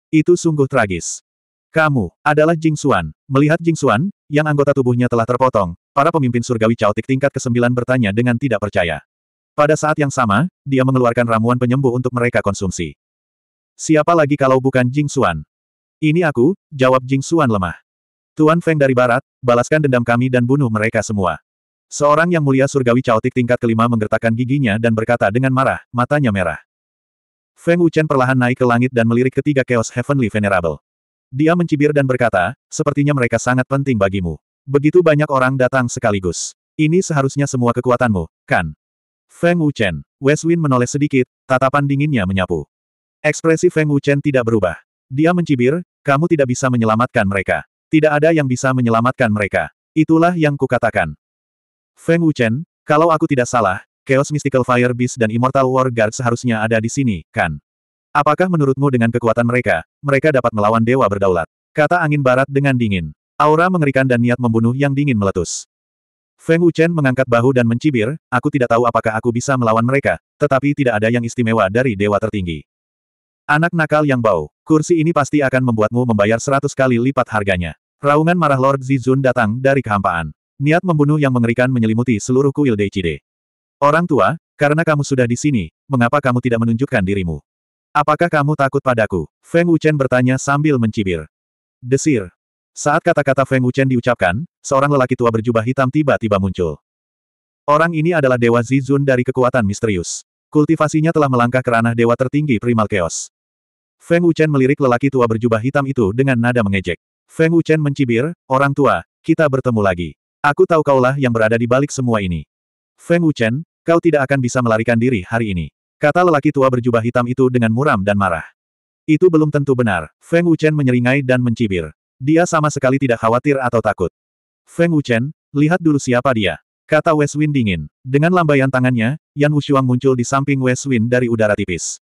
Itu sungguh tragis. Kamu, adalah Jing Xuan. Melihat Jing Xuan, yang anggota tubuhnya telah terpotong, para pemimpin surgawi caotik tingkat ke-9 bertanya dengan tidak percaya. Pada saat yang sama, dia mengeluarkan ramuan penyembuh untuk mereka konsumsi. Siapa lagi kalau bukan Jing Xuan? Ini aku, jawab Jing Xuan lemah. Tuan Feng dari barat, balaskan dendam kami dan bunuh mereka semua. Seorang yang mulia surgawi caotik tingkat kelima menggertakkan giginya dan berkata dengan marah, matanya merah. Feng Wuchen perlahan naik ke langit dan melirik ketiga Chaos Heavenly Venerable. Dia mencibir dan berkata, sepertinya mereka sangat penting bagimu. Begitu banyak orang datang sekaligus. Ini seharusnya semua kekuatanmu, kan? Feng Wuchen. Wind menoleh sedikit, tatapan dinginnya menyapu. Ekspresi Feng Wuchen tidak berubah. Dia mencibir, kamu tidak bisa menyelamatkan mereka. Tidak ada yang bisa menyelamatkan mereka. Itulah yang kukatakan. Feng Wuchen, kalau aku tidak salah, Chaos Mystical Fire Beast dan Immortal War Guard seharusnya ada di sini, kan? Apakah menurutmu dengan kekuatan mereka, mereka dapat melawan dewa berdaulat? Kata angin barat dengan dingin. Aura mengerikan dan niat membunuh yang dingin meletus. Feng Wuchen mengangkat bahu dan mencibir, aku tidak tahu apakah aku bisa melawan mereka, tetapi tidak ada yang istimewa dari dewa tertinggi. Anak nakal yang bau, kursi ini pasti akan membuatmu membayar seratus kali lipat harganya. Raungan marah Lord Zizun datang dari kehampaan. Niat membunuh yang mengerikan menyelimuti seluruh kuil Deichide. Orang tua, karena kamu sudah di sini, mengapa kamu tidak menunjukkan dirimu? Apakah kamu takut padaku? Feng Wuchen bertanya sambil mencibir. Desir. Saat kata-kata Feng Wuchen diucapkan, seorang lelaki tua berjubah hitam tiba-tiba muncul. Orang ini adalah Dewa Zizun dari kekuatan misterius. Kultivasinya telah melangkah ke ranah dewa tertinggi Primal Chaos. Feng Wuchen melirik lelaki tua berjubah hitam itu dengan nada mengejek. Feng Wuchen mencibir, orang tua, kita bertemu lagi. Aku tahu kaulah yang berada di balik semua ini. Feng Wuchen, kau tidak akan bisa melarikan diri hari ini. Kata lelaki tua berjubah hitam itu dengan muram dan marah. Itu belum tentu benar. Feng Wuchen menyeringai dan mencibir. Dia sama sekali tidak khawatir atau takut. Feng Wuchen, lihat dulu siapa dia. Kata West Wind dingin. Dengan lambaian tangannya, Yan Wushuang muncul di samping West Wind dari udara tipis.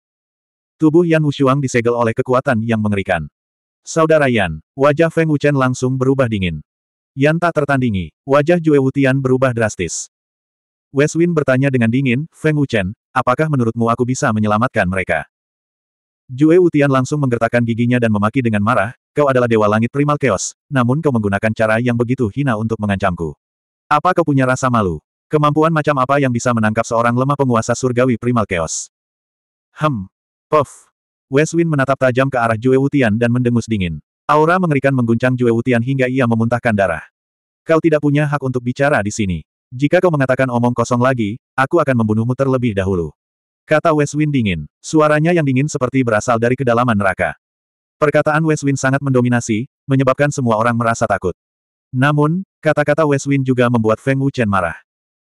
Tubuh Yan Wushuang disegel oleh kekuatan yang mengerikan. Saudara Yan, wajah Feng Wuchen langsung berubah dingin. Yan tak tertandingi, wajah Jue Wutian berubah drastis. Weswin bertanya dengan dingin, Feng Wuchen, apakah menurutmu aku bisa menyelamatkan mereka? Jue Wutian langsung menggertakkan giginya dan memaki dengan marah, kau adalah dewa langit primal chaos, namun kau menggunakan cara yang begitu hina untuk mengancamku. Apa kau punya rasa malu? Kemampuan macam apa yang bisa menangkap seorang lemah penguasa surgawi primal chaos? Hem, West Weswin menatap tajam ke arah Jue Wutian dan mendengus dingin. Aura mengerikan mengguncang Jue Wutian hingga ia memuntahkan darah. Kau tidak punya hak untuk bicara di sini. Jika kau mengatakan omong kosong lagi, aku akan membunuhmu terlebih dahulu. Kata Weswin dingin. Suaranya yang dingin seperti berasal dari kedalaman neraka. Perkataan Weswin sangat mendominasi, menyebabkan semua orang merasa takut. Namun, kata-kata Weswin juga membuat Feng Wuchen marah.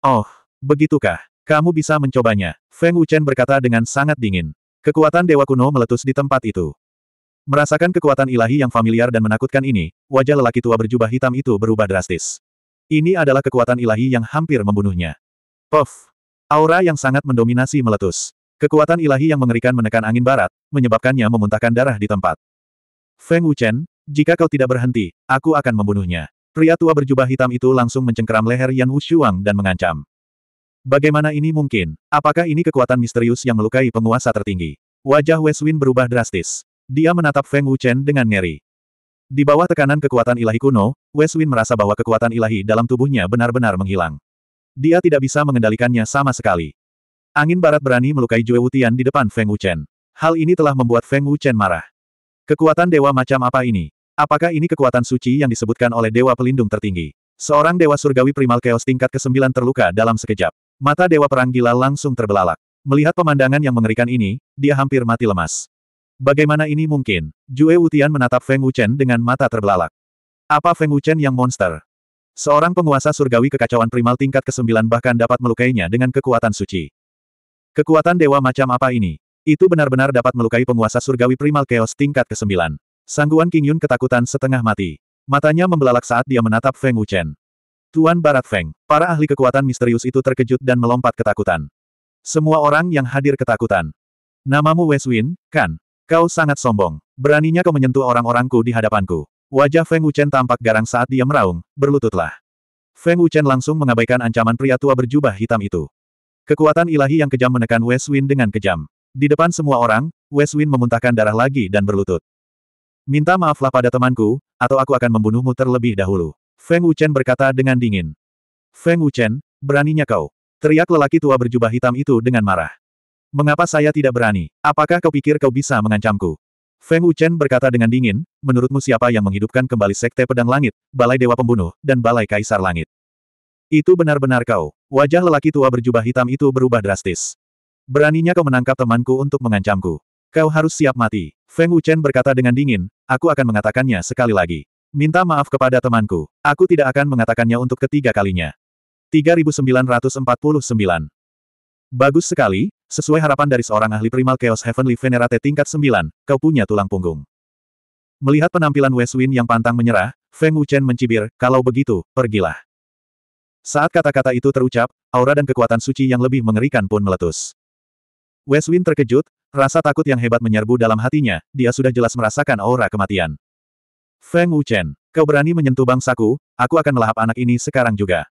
Oh, begitukah? Kamu bisa mencobanya, Feng Wuchen berkata dengan sangat dingin. Kekuatan Dewa Kuno meletus di tempat itu. Merasakan kekuatan ilahi yang familiar dan menakutkan ini, wajah lelaki tua berjubah hitam itu berubah drastis. Ini adalah kekuatan ilahi yang hampir membunuhnya. Puff! Aura yang sangat mendominasi meletus. Kekuatan ilahi yang mengerikan menekan angin barat, menyebabkannya memuntahkan darah di tempat. Feng Wuchen, jika kau tidak berhenti, aku akan membunuhnya. Pria tua berjubah hitam itu langsung mencengkeram leher Yan Wushuang dan mengancam. Bagaimana ini mungkin? Apakah ini kekuatan misterius yang melukai penguasa tertinggi? Wajah Weswin berubah drastis. Dia menatap Feng Wuchen dengan ngeri. Di bawah tekanan kekuatan ilahi kuno, Weswin merasa bahwa kekuatan ilahi dalam tubuhnya benar-benar menghilang. Dia tidak bisa mengendalikannya sama sekali. Angin barat berani melukai Jue Wutian di depan Feng Wuchen. Hal ini telah membuat Feng Wuchen marah. Kekuatan dewa macam apa ini? Apakah ini kekuatan suci yang disebutkan oleh dewa pelindung tertinggi? Seorang dewa surgawi primal chaos tingkat ke-9 terluka dalam sekejap. Mata Dewa Perang Gila langsung terbelalak. Melihat pemandangan yang mengerikan ini, dia hampir mati lemas. Bagaimana ini mungkin? Jue Wutian menatap Feng Wuchen dengan mata terbelalak. Apa Feng Wuchen yang monster? Seorang penguasa surgawi kekacauan primal tingkat ke-9 bahkan dapat melukainya dengan kekuatan suci. Kekuatan dewa macam apa ini? Itu benar-benar dapat melukai penguasa surgawi primal chaos tingkat ke-9. Sangguan King Yun ketakutan setengah mati. Matanya membelalak saat dia menatap Feng Wuchen. Tuan Barat Feng, para ahli kekuatan misterius itu terkejut dan melompat ketakutan. Semua orang yang hadir ketakutan. Namamu Weswin, kan? Kau sangat sombong. Beraninya kau menyentuh orang-orangku di hadapanku. Wajah Feng Wuchen tampak garang saat dia meraung, berlututlah. Feng Wuchen langsung mengabaikan ancaman pria tua berjubah hitam itu. Kekuatan ilahi yang kejam menekan Weswin dengan kejam. Di depan semua orang, Weswin memuntahkan darah lagi dan berlutut. Minta maaflah pada temanku, atau aku akan membunuhmu terlebih dahulu. Feng Wuchen berkata dengan dingin. Feng Wuchen, beraninya kau. Teriak lelaki tua berjubah hitam itu dengan marah. Mengapa saya tidak berani? Apakah kau pikir kau bisa mengancamku? Feng Wuchen berkata dengan dingin, menurutmu siapa yang menghidupkan kembali Sekte Pedang Langit, Balai Dewa Pembunuh, dan Balai Kaisar Langit? Itu benar-benar kau. Wajah lelaki tua berjubah hitam itu berubah drastis. Beraninya kau menangkap temanku untuk mengancamku. Kau harus siap mati. Feng Wuchen berkata dengan dingin, aku akan mengatakannya sekali lagi. Minta maaf kepada temanku. Aku tidak akan mengatakannya untuk ketiga kalinya. 3949. Bagus sekali, sesuai harapan dari seorang ahli primal Chaos Heavenly Venerate tingkat 9, kau punya tulang punggung. Melihat penampilan West Wind yang pantang menyerah, Feng Wuchen mencibir, kalau begitu, pergilah. Saat kata-kata itu terucap, aura dan kekuatan suci yang lebih mengerikan pun meletus. West Wind terkejut, rasa takut yang hebat menyerbu dalam hatinya, dia sudah jelas merasakan aura kematian. Feng Wuchen, kau berani menyentuh bangsaku, aku akan melahap anak ini sekarang juga.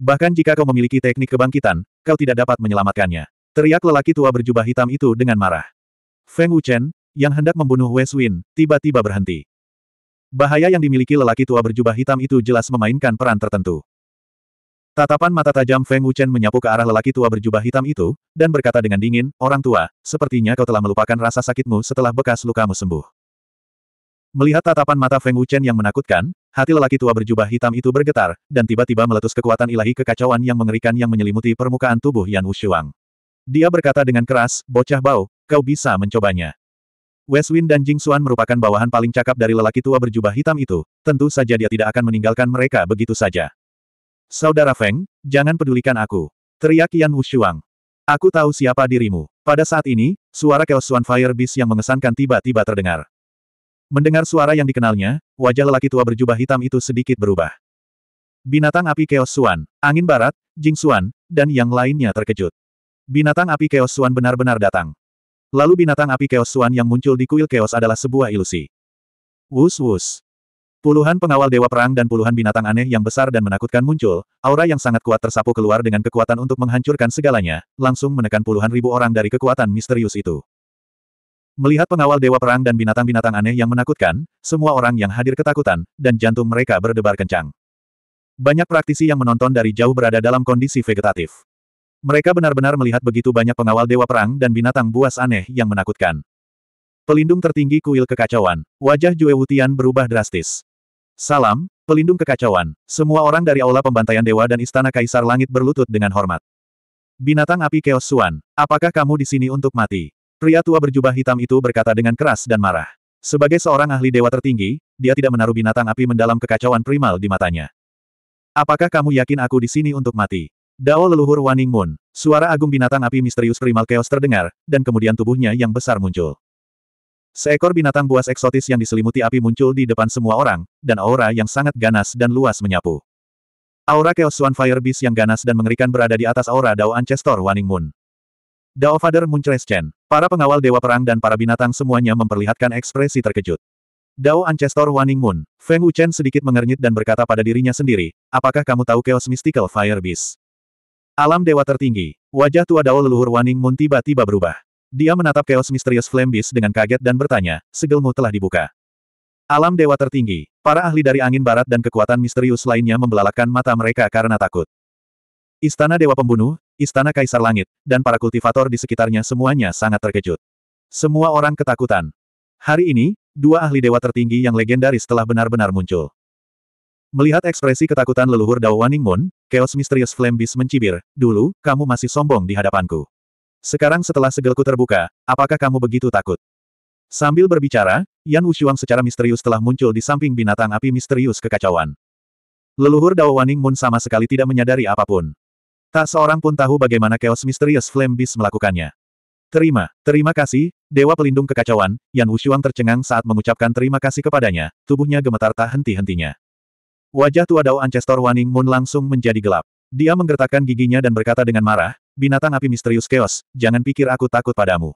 Bahkan jika kau memiliki teknik kebangkitan, kau tidak dapat menyelamatkannya. Teriak lelaki tua berjubah hitam itu dengan marah. Feng Wuchen, yang hendak membunuh Wei Win, tiba-tiba berhenti. Bahaya yang dimiliki lelaki tua berjubah hitam itu jelas memainkan peran tertentu. Tatapan mata tajam Feng Wuchen menyapu ke arah lelaki tua berjubah hitam itu, dan berkata dengan dingin, Orang tua, sepertinya kau telah melupakan rasa sakitmu setelah bekas lukamu sembuh. Melihat tatapan mata Feng Wuchen yang menakutkan, hati lelaki tua berjubah hitam itu bergetar, dan tiba-tiba meletus kekuatan ilahi kekacauan yang mengerikan yang menyelimuti permukaan tubuh Yan Wushuang. Dia berkata dengan keras, bocah bau, kau bisa mencobanya. Weswin dan Jing Xuan merupakan bawahan paling cakap dari lelaki tua berjubah hitam itu, tentu saja dia tidak akan meninggalkan mereka begitu saja. Saudara Feng, jangan pedulikan aku. Teriak Yan Wushuang. Aku tahu siapa dirimu. Pada saat ini, suara Kelsuan Fire Beast yang mengesankan tiba-tiba terdengar. Mendengar suara yang dikenalnya, wajah lelaki tua berjubah hitam itu sedikit berubah. Binatang api Keos Suan, Angin Barat, Jing Suan, dan yang lainnya terkejut. Binatang api Keos Suan benar-benar datang. Lalu binatang api Keos Suan yang muncul di kuil Keos adalah sebuah ilusi. Wus wus. Puluhan pengawal dewa perang dan puluhan binatang aneh yang besar dan menakutkan muncul, aura yang sangat kuat tersapu keluar dengan kekuatan untuk menghancurkan segalanya, langsung menekan puluhan ribu orang dari kekuatan misterius itu. Melihat pengawal dewa perang dan binatang-binatang aneh yang menakutkan, semua orang yang hadir ketakutan, dan jantung mereka berdebar kencang. Banyak praktisi yang menonton dari jauh berada dalam kondisi vegetatif. Mereka benar-benar melihat begitu banyak pengawal dewa perang dan binatang buas aneh yang menakutkan. Pelindung tertinggi kuil kekacauan, wajah Jue Wutian berubah drastis. Salam, pelindung kekacauan, semua orang dari aula pembantaian dewa dan istana kaisar langit berlutut dengan hormat. Binatang api Keosuan, apakah kamu di sini untuk mati? Pria tua berjubah hitam itu berkata dengan keras dan marah. Sebagai seorang ahli dewa tertinggi, dia tidak menaruh binatang api mendalam kekacauan primal di matanya. Apakah kamu yakin aku di sini untuk mati? Dao leluhur Waning Moon, suara agung binatang api misterius primal chaos terdengar, dan kemudian tubuhnya yang besar muncul. Seekor binatang buas eksotis yang diselimuti api muncul di depan semua orang, dan aura yang sangat ganas dan luas menyapu. Aura Chaos Swan Fire Beast yang ganas dan mengerikan berada di atas aura Dao Ancestor Waning Moon. Dao Father Moon Chen, Para pengawal Dewa Perang dan para binatang semuanya memperlihatkan ekspresi terkejut. Dao Ancestor Waning Moon, Feng Wuchen sedikit mengernyit dan berkata pada dirinya sendiri, apakah kamu tahu Chaos Mystical Fire Beast? Alam Dewa Tertinggi, wajah tua Dao leluhur Waning Moon tiba-tiba berubah. Dia menatap Chaos Mysterious Flame Beast dengan kaget dan bertanya, segelmu telah dibuka. Alam Dewa Tertinggi, para ahli dari angin barat dan kekuatan misterius lainnya membelalakan mata mereka karena takut. Istana Dewa Pembunuh, Istana Kaisar Langit, dan para kultivator di sekitarnya semuanya sangat terkejut. Semua orang ketakutan. Hari ini, dua ahli dewa tertinggi yang legendaris telah benar-benar muncul. Melihat ekspresi ketakutan leluhur Dao Moon, Chaos Misterius Flame Beast mencibir, dulu, kamu masih sombong di hadapanku. Sekarang setelah segelku terbuka, apakah kamu begitu takut? Sambil berbicara, Yan Wushuang secara misterius telah muncul di samping binatang api misterius kekacauan. Leluhur Dao Moon sama sekali tidak menyadari apapun. Tak seorang pun tahu bagaimana Chaos Misterius Flame Beast melakukannya. Terima, terima kasih, Dewa Pelindung Kekacauan, Yan Wushuang tercengang saat mengucapkan terima kasih kepadanya, tubuhnya gemetar tak henti-hentinya. Wajah tua Dao Ancestor Waning Moon langsung menjadi gelap. Dia menggertakkan giginya dan berkata dengan marah, binatang api misterius Chaos, jangan pikir aku takut padamu.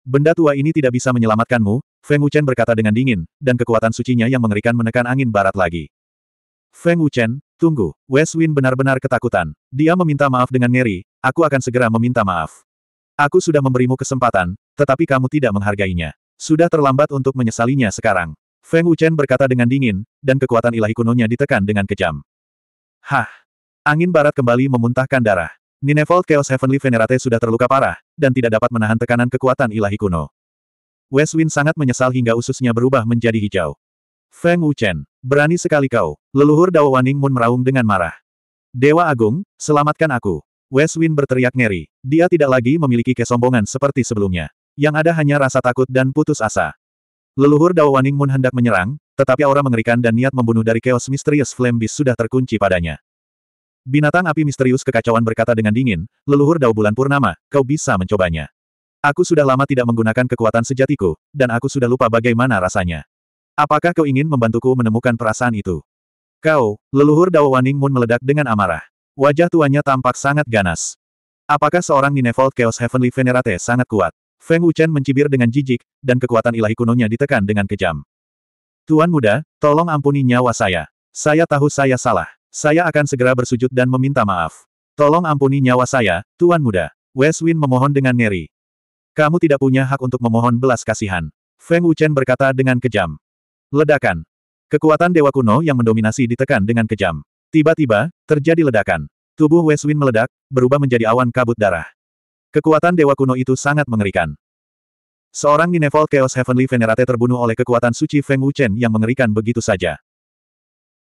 Benda tua ini tidak bisa menyelamatkanmu, Feng Wuchen berkata dengan dingin, dan kekuatan sucinya yang mengerikan menekan angin barat lagi. Feng Wuchen, Tunggu, West Wind benar-benar ketakutan. Dia meminta maaf dengan ngeri, aku akan segera meminta maaf. Aku sudah memberimu kesempatan, tetapi kamu tidak menghargainya. Sudah terlambat untuk menyesalinya sekarang. Feng Wuchen berkata dengan dingin, dan kekuatan ilahi kunonya ditekan dengan kejam. Hah! Angin barat kembali memuntahkan darah. Ninefold Chaos Heavenly Venerate sudah terluka parah, dan tidak dapat menahan tekanan kekuatan ilahi kuno. West Wind sangat menyesal hingga ususnya berubah menjadi hijau. Feng Wuchen, berani sekali kau. Leluhur Dao Waning Mun meraung dengan marah. Dewa Agung, selamatkan aku. Wind berteriak ngeri. Dia tidak lagi memiliki kesombongan seperti sebelumnya. Yang ada hanya rasa takut dan putus asa. Leluhur Dao Waning Mun hendak menyerang, tetapi aura mengerikan dan niat membunuh dari Chaos Misterius Flame Beast sudah terkunci padanya. Binatang api misterius kekacauan berkata dengan dingin, leluhur dao bulan purnama, kau bisa mencobanya. Aku sudah lama tidak menggunakan kekuatan sejatiku, dan aku sudah lupa bagaimana rasanya. Apakah kau ingin membantuku menemukan perasaan itu? Kau, leluhur Dao Waning Moon meledak dengan amarah. Wajah tuanya tampak sangat ganas. Apakah seorang Ninevolt Chaos Heavenly Venerate sangat kuat? Feng Wuchen mencibir dengan jijik, dan kekuatan ilahi kunonya ditekan dengan kejam. Tuan muda, tolong ampuni nyawa saya. Saya tahu saya salah. Saya akan segera bersujud dan meminta maaf. Tolong ampuni nyawa saya, Tuan muda. West Wind memohon dengan ngeri. Kamu tidak punya hak untuk memohon belas kasihan. Feng Wuchen berkata dengan kejam. Ledakan. Kekuatan dewa kuno yang mendominasi ditekan dengan kejam. Tiba-tiba, terjadi ledakan. Tubuh Weswin meledak, berubah menjadi awan kabut darah. Kekuatan dewa kuno itu sangat mengerikan. Seorang Ninevol Chaos Heavenly Venerate terbunuh oleh kekuatan suci Feng Wuchen yang mengerikan begitu saja.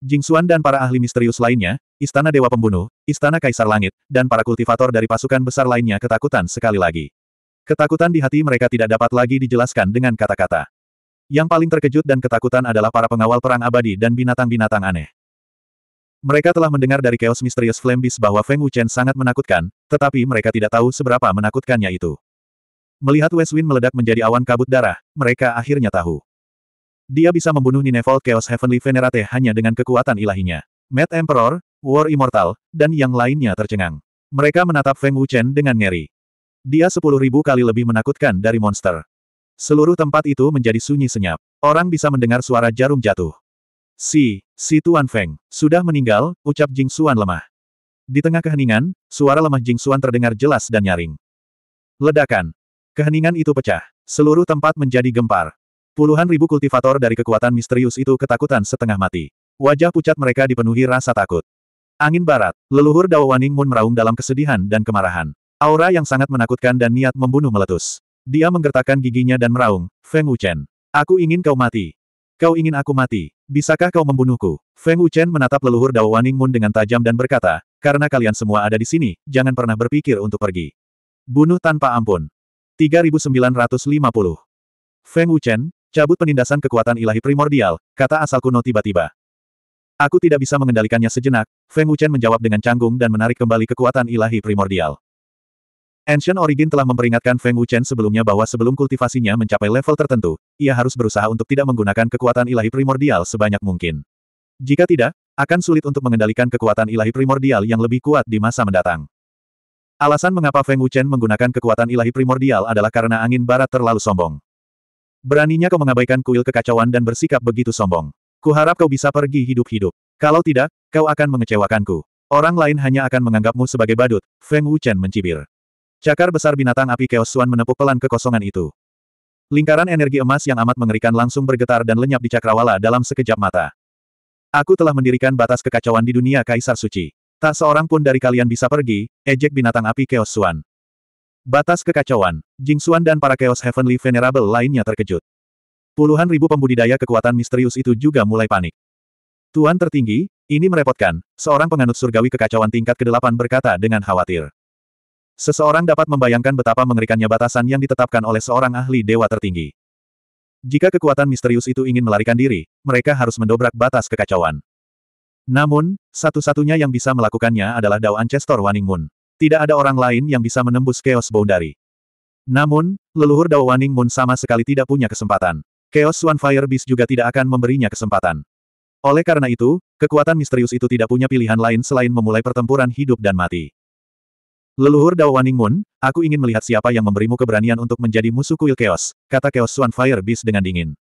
Jingxuan dan para ahli misterius lainnya, Istana Dewa Pembunuh, Istana Kaisar Langit, dan para kultivator dari pasukan besar lainnya ketakutan sekali lagi. Ketakutan di hati mereka tidak dapat lagi dijelaskan dengan kata-kata. Yang paling terkejut dan ketakutan adalah para pengawal perang abadi dan binatang-binatang aneh. Mereka telah mendengar dari Chaos Misterius Flambis bahwa Feng Wuchen sangat menakutkan, tetapi mereka tidak tahu seberapa menakutkannya itu. Melihat West Wind meledak menjadi awan kabut darah, mereka akhirnya tahu. Dia bisa membunuh Ninevolt Chaos Heavenly Venerate hanya dengan kekuatan ilahinya. Mad Emperor, War Immortal, dan yang lainnya tercengang. Mereka menatap Feng Wuchen dengan ngeri. Dia sepuluh ribu kali lebih menakutkan dari monster. Seluruh tempat itu menjadi sunyi senyap. Orang bisa mendengar suara jarum jatuh. Si, si Tuan Feng, sudah meninggal, ucap Jing suan lemah. Di tengah keheningan, suara lemah Jing suan terdengar jelas dan nyaring. Ledakan. Keheningan itu pecah. Seluruh tempat menjadi gempar. Puluhan ribu kultivator dari kekuatan misterius itu ketakutan setengah mati. Wajah pucat mereka dipenuhi rasa takut. Angin barat, leluhur Dao Waning Moon meraung dalam kesedihan dan kemarahan. Aura yang sangat menakutkan dan niat membunuh meletus. Dia menggertakkan giginya dan meraung, Feng Wuchen. Aku ingin kau mati. Kau ingin aku mati. Bisakah kau membunuhku? Feng Wuchen menatap leluhur Dao Waning Moon dengan tajam dan berkata, karena kalian semua ada di sini, jangan pernah berpikir untuk pergi. Bunuh tanpa ampun. 3950. Feng Wuchen, cabut penindasan kekuatan ilahi primordial, kata asal kuno tiba-tiba. Aku tidak bisa mengendalikannya sejenak, Feng Wuchen menjawab dengan canggung dan menarik kembali kekuatan ilahi primordial. Ancient Origin telah memperingatkan Feng Wuchen sebelumnya bahwa sebelum kultivasinya mencapai level tertentu, ia harus berusaha untuk tidak menggunakan kekuatan ilahi primordial sebanyak mungkin. Jika tidak, akan sulit untuk mengendalikan kekuatan ilahi primordial yang lebih kuat di masa mendatang. Alasan mengapa Feng Wuchen menggunakan kekuatan ilahi primordial adalah karena angin barat terlalu sombong. Beraninya kau mengabaikan kuil kekacauan dan bersikap begitu sombong. Kuharap kau bisa pergi hidup-hidup. Kalau tidak, kau akan mengecewakanku. Orang lain hanya akan menganggapmu sebagai badut, Feng Wuchen mencibir. Cakar besar binatang api Chaos Swan menepuk pelan kekosongan itu. Lingkaran energi emas yang amat mengerikan langsung bergetar dan lenyap di cakrawala dalam sekejap mata. Aku telah mendirikan batas kekacauan di dunia Kaisar Suci. Tak seorang pun dari kalian bisa pergi, ejek binatang api Chaos Swan. Batas kekacauan, Jing suan dan para Chaos Heavenly Venerable lainnya terkejut. Puluhan ribu pembudidaya kekuatan misterius itu juga mulai panik. Tuan tertinggi, ini merepotkan, seorang penganut surgawi kekacauan tingkat ke-8 berkata dengan khawatir. Seseorang dapat membayangkan betapa mengerikannya batasan yang ditetapkan oleh seorang ahli dewa tertinggi. Jika kekuatan misterius itu ingin melarikan diri, mereka harus mendobrak batas kekacauan. Namun, satu-satunya yang bisa melakukannya adalah Dao Ancestor Waning Moon. Tidak ada orang lain yang bisa menembus Chaos Boundary. Namun, leluhur Dao Waning Moon sama sekali tidak punya kesempatan. Chaos Swan Fire Beast juga tidak akan memberinya kesempatan. Oleh karena itu, kekuatan misterius itu tidak punya pilihan lain selain memulai pertempuran hidup dan mati. Leluhur Dao Waning Moon, aku ingin melihat siapa yang memberimu keberanian untuk menjadi musuh kuil Chaos, kata Chaos Swan Fire Beast dengan dingin.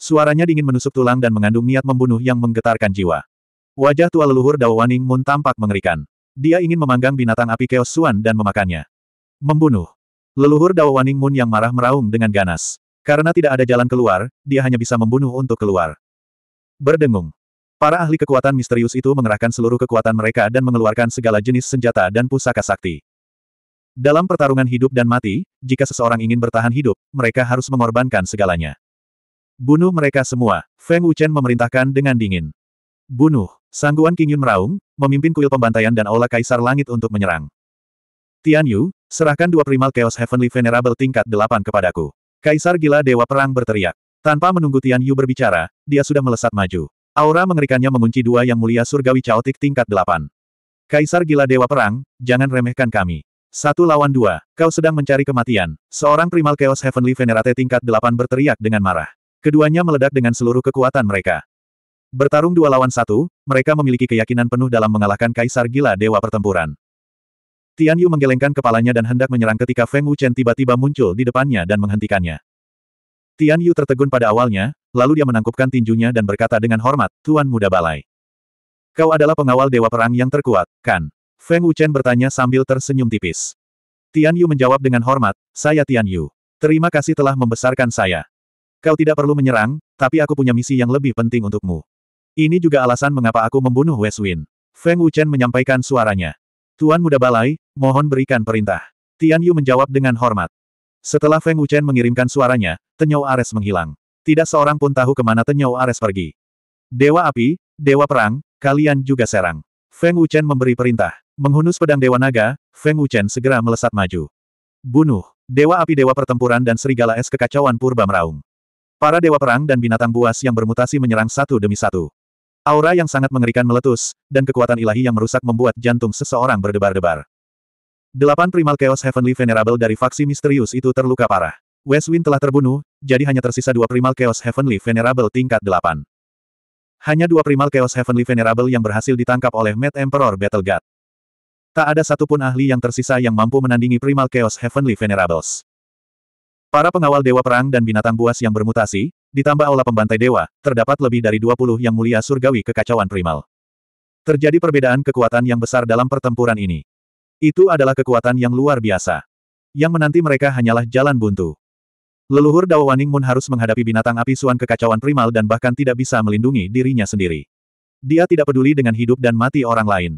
Suaranya dingin menusuk tulang dan mengandung niat membunuh yang menggetarkan jiwa. Wajah tua leluhur Dao Waning Moon tampak mengerikan. Dia ingin memanggang binatang api Chaos Swan dan memakannya. Membunuh. Leluhur Dao Waning Moon yang marah meraung dengan ganas. Karena tidak ada jalan keluar, dia hanya bisa membunuh untuk keluar. Berdengung. Para ahli kekuatan misterius itu mengerahkan seluruh kekuatan mereka dan mengeluarkan segala jenis senjata dan pusaka sakti. Dalam pertarungan hidup dan mati, jika seseorang ingin bertahan hidup, mereka harus mengorbankan segalanya. Bunuh mereka semua, Feng Wuchen memerintahkan dengan dingin. Bunuh, Sangguan King Yun meraung, memimpin kuil pembantaian dan aula kaisar langit untuk menyerang. Tian Yu, serahkan dua primal Chaos Heavenly Venerable tingkat delapan kepadaku. Kaisar gila Dewa Perang berteriak. Tanpa menunggu Tian Yu berbicara, dia sudah melesat maju. Aura mengerikannya mengunci dua yang mulia surgawi caotik tingkat delapan. Kaisar gila Dewa Perang, jangan remehkan kami. Satu lawan dua, kau sedang mencari kematian. Seorang primal Chaos Heavenly Venerate tingkat delapan berteriak dengan marah. Keduanya meledak dengan seluruh kekuatan mereka. Bertarung dua lawan satu, mereka memiliki keyakinan penuh dalam mengalahkan Kaisar Gila Dewa Pertempuran. Tian Yu menggelengkan kepalanya dan hendak menyerang ketika Feng Wuchen tiba-tiba muncul di depannya dan menghentikannya. Tian Yu tertegun pada awalnya, lalu dia menangkupkan tinjunya dan berkata dengan hormat, Tuan Muda Balai. Kau adalah pengawal Dewa Perang yang terkuat, kan? Feng Wuchen bertanya sambil tersenyum tipis. Tian Yu menjawab dengan hormat, saya Tian Yu. Terima kasih telah membesarkan saya. Kau tidak perlu menyerang, tapi aku punya misi yang lebih penting untukmu. Ini juga alasan mengapa aku membunuh West Wind. Feng Wuchen menyampaikan suaranya. Tuan Muda Balai, mohon berikan perintah. Tian Yu menjawab dengan hormat. Setelah Feng Wuchen mengirimkan suaranya, Tenyau Ares menghilang. Tidak seorang pun tahu kemana Tenyau Ares pergi. Dewa Api, Dewa Perang, kalian juga serang. Feng Wuchen memberi perintah. Menghunus pedang Dewa Naga, Feng Wuchen segera melesat maju. Bunuh! Dewa api dewa pertempuran dan serigala es kekacauan purba meraung. Para dewa perang dan binatang buas yang bermutasi menyerang satu demi satu. Aura yang sangat mengerikan meletus, dan kekuatan ilahi yang merusak membuat jantung seseorang berdebar-debar. Delapan primal chaos heavenly venerable dari faksi misterius itu terluka parah. West Wind telah terbunuh, jadi hanya tersisa dua primal chaos heavenly venerable tingkat delapan. Hanya dua primal chaos heavenly venerable yang berhasil ditangkap oleh Mad Emperor Battle God. Tak ada satupun ahli yang tersisa yang mampu menandingi Primal Chaos Heavenly Venerables. Para pengawal Dewa Perang dan binatang buas yang bermutasi, ditambah aula pembantai dewa, terdapat lebih dari 20 yang mulia surgawi kekacauan primal. Terjadi perbedaan kekuatan yang besar dalam pertempuran ini. Itu adalah kekuatan yang luar biasa. Yang menanti mereka hanyalah jalan buntu. Leluhur Dawa Waning Moon harus menghadapi binatang api suan kekacauan primal dan bahkan tidak bisa melindungi dirinya sendiri. Dia tidak peduli dengan hidup dan mati orang lain.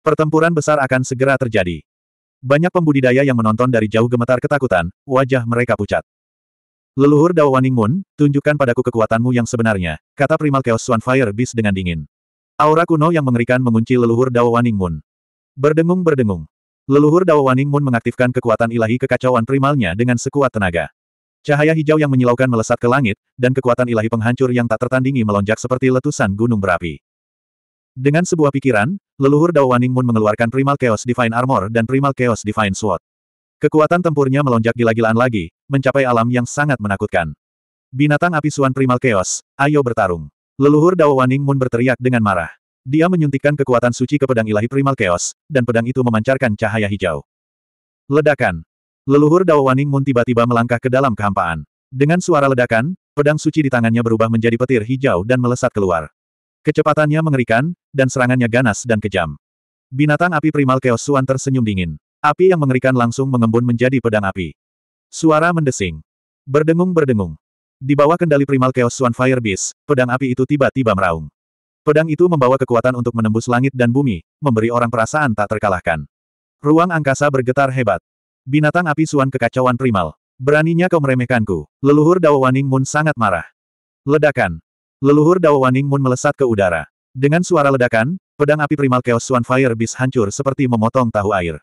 Pertempuran besar akan segera terjadi. Banyak pembudidaya yang menonton dari jauh gemetar ketakutan, wajah mereka pucat. Leluhur Dao Waning Moon, tunjukkan padaku kekuatanmu yang sebenarnya, kata Primal Chaos Fire Beast dengan dingin. Aura kuno yang mengerikan mengunci leluhur Dao Waning Moon. Berdengung-berdengung. Leluhur Dao Waning Moon mengaktifkan kekuatan ilahi kekacauan primalnya dengan sekuat tenaga. Cahaya hijau yang menyilaukan melesat ke langit, dan kekuatan ilahi penghancur yang tak tertandingi melonjak seperti letusan gunung berapi. Dengan sebuah pikiran, Leluhur Dao Waning Moon mengeluarkan Primal Chaos Divine Armor dan Primal Chaos Divine Sword. Kekuatan tempurnya melonjak gila-gilaan lagi, mencapai alam yang sangat menakutkan. Binatang api suan Primal Chaos, ayo bertarung. Leluhur Dao Waning Moon berteriak dengan marah. Dia menyuntikkan kekuatan suci ke pedang ilahi Primal Chaos, dan pedang itu memancarkan cahaya hijau. Ledakan. Leluhur Dao Waning Moon tiba-tiba melangkah ke dalam kehampaan. Dengan suara ledakan, pedang suci di tangannya berubah menjadi petir hijau dan melesat keluar. Kecepatannya mengerikan, dan serangannya ganas dan kejam. Binatang api primal Chaos Suan tersenyum dingin. Api yang mengerikan langsung mengembun menjadi pedang api. Suara mendesing. Berdengung-berdengung. Di bawah kendali primal Chaos Suan Fire Beast, pedang api itu tiba-tiba meraung. Pedang itu membawa kekuatan untuk menembus langit dan bumi, memberi orang perasaan tak terkalahkan. Ruang angkasa bergetar hebat. Binatang api Suan kekacauan primal. Beraninya kau meremehkanku. Leluhur Dao Waning Mun sangat marah. Ledakan. Leluhur Dao Waning Moon melesat ke udara. Dengan suara ledakan, pedang api primal Chaos Swan Fire Beast hancur seperti memotong tahu air.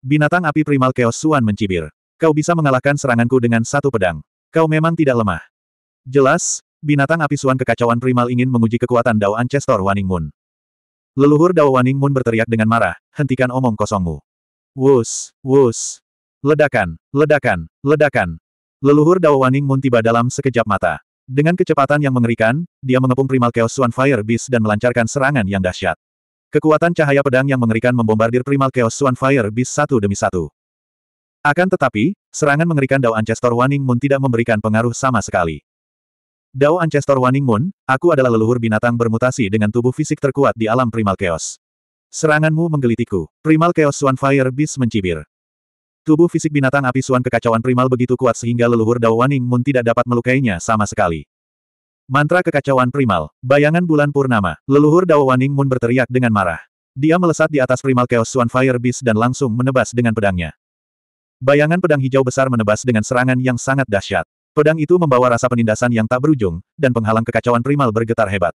Binatang api primal Chaos Swan mencibir. Kau bisa mengalahkan seranganku dengan satu pedang. Kau memang tidak lemah. Jelas, binatang api Swan kekacauan primal ingin menguji kekuatan Dao Ancestor Waning Moon. Leluhur Dao Waning Moon berteriak dengan marah, hentikan omong kosongmu. Wus, wus. Ledakan, ledakan, ledakan. Leluhur Dao Waning Moon tiba dalam sekejap mata. Dengan kecepatan yang mengerikan, dia mengepung primal Chaos Swan Fire Beast dan melancarkan serangan yang dahsyat. Kekuatan cahaya pedang yang mengerikan membombardir primal Chaos Swan Fire Beast satu demi satu. Akan tetapi, serangan mengerikan Dao Ancestor Waning Moon tidak memberikan pengaruh sama sekali. Dao Ancestor Waning Moon, aku adalah leluhur binatang bermutasi dengan tubuh fisik terkuat di alam primal chaos. Seranganmu menggelitiku, Primal Chaos Swan Fire Beast mencibir. Tubuh fisik binatang api suan kekacauan primal begitu kuat sehingga leluhur Dao Waning Mun tidak dapat melukainya sama sekali. Mantra kekacauan primal, bayangan bulan purnama, leluhur Dao Waning Mun berteriak dengan marah. Dia melesat di atas primal chaos Suan Fire Beast dan langsung menebas dengan pedangnya. Bayangan pedang hijau besar menebas dengan serangan yang sangat dahsyat. Pedang itu membawa rasa penindasan yang tak berujung, dan penghalang kekacauan primal bergetar hebat.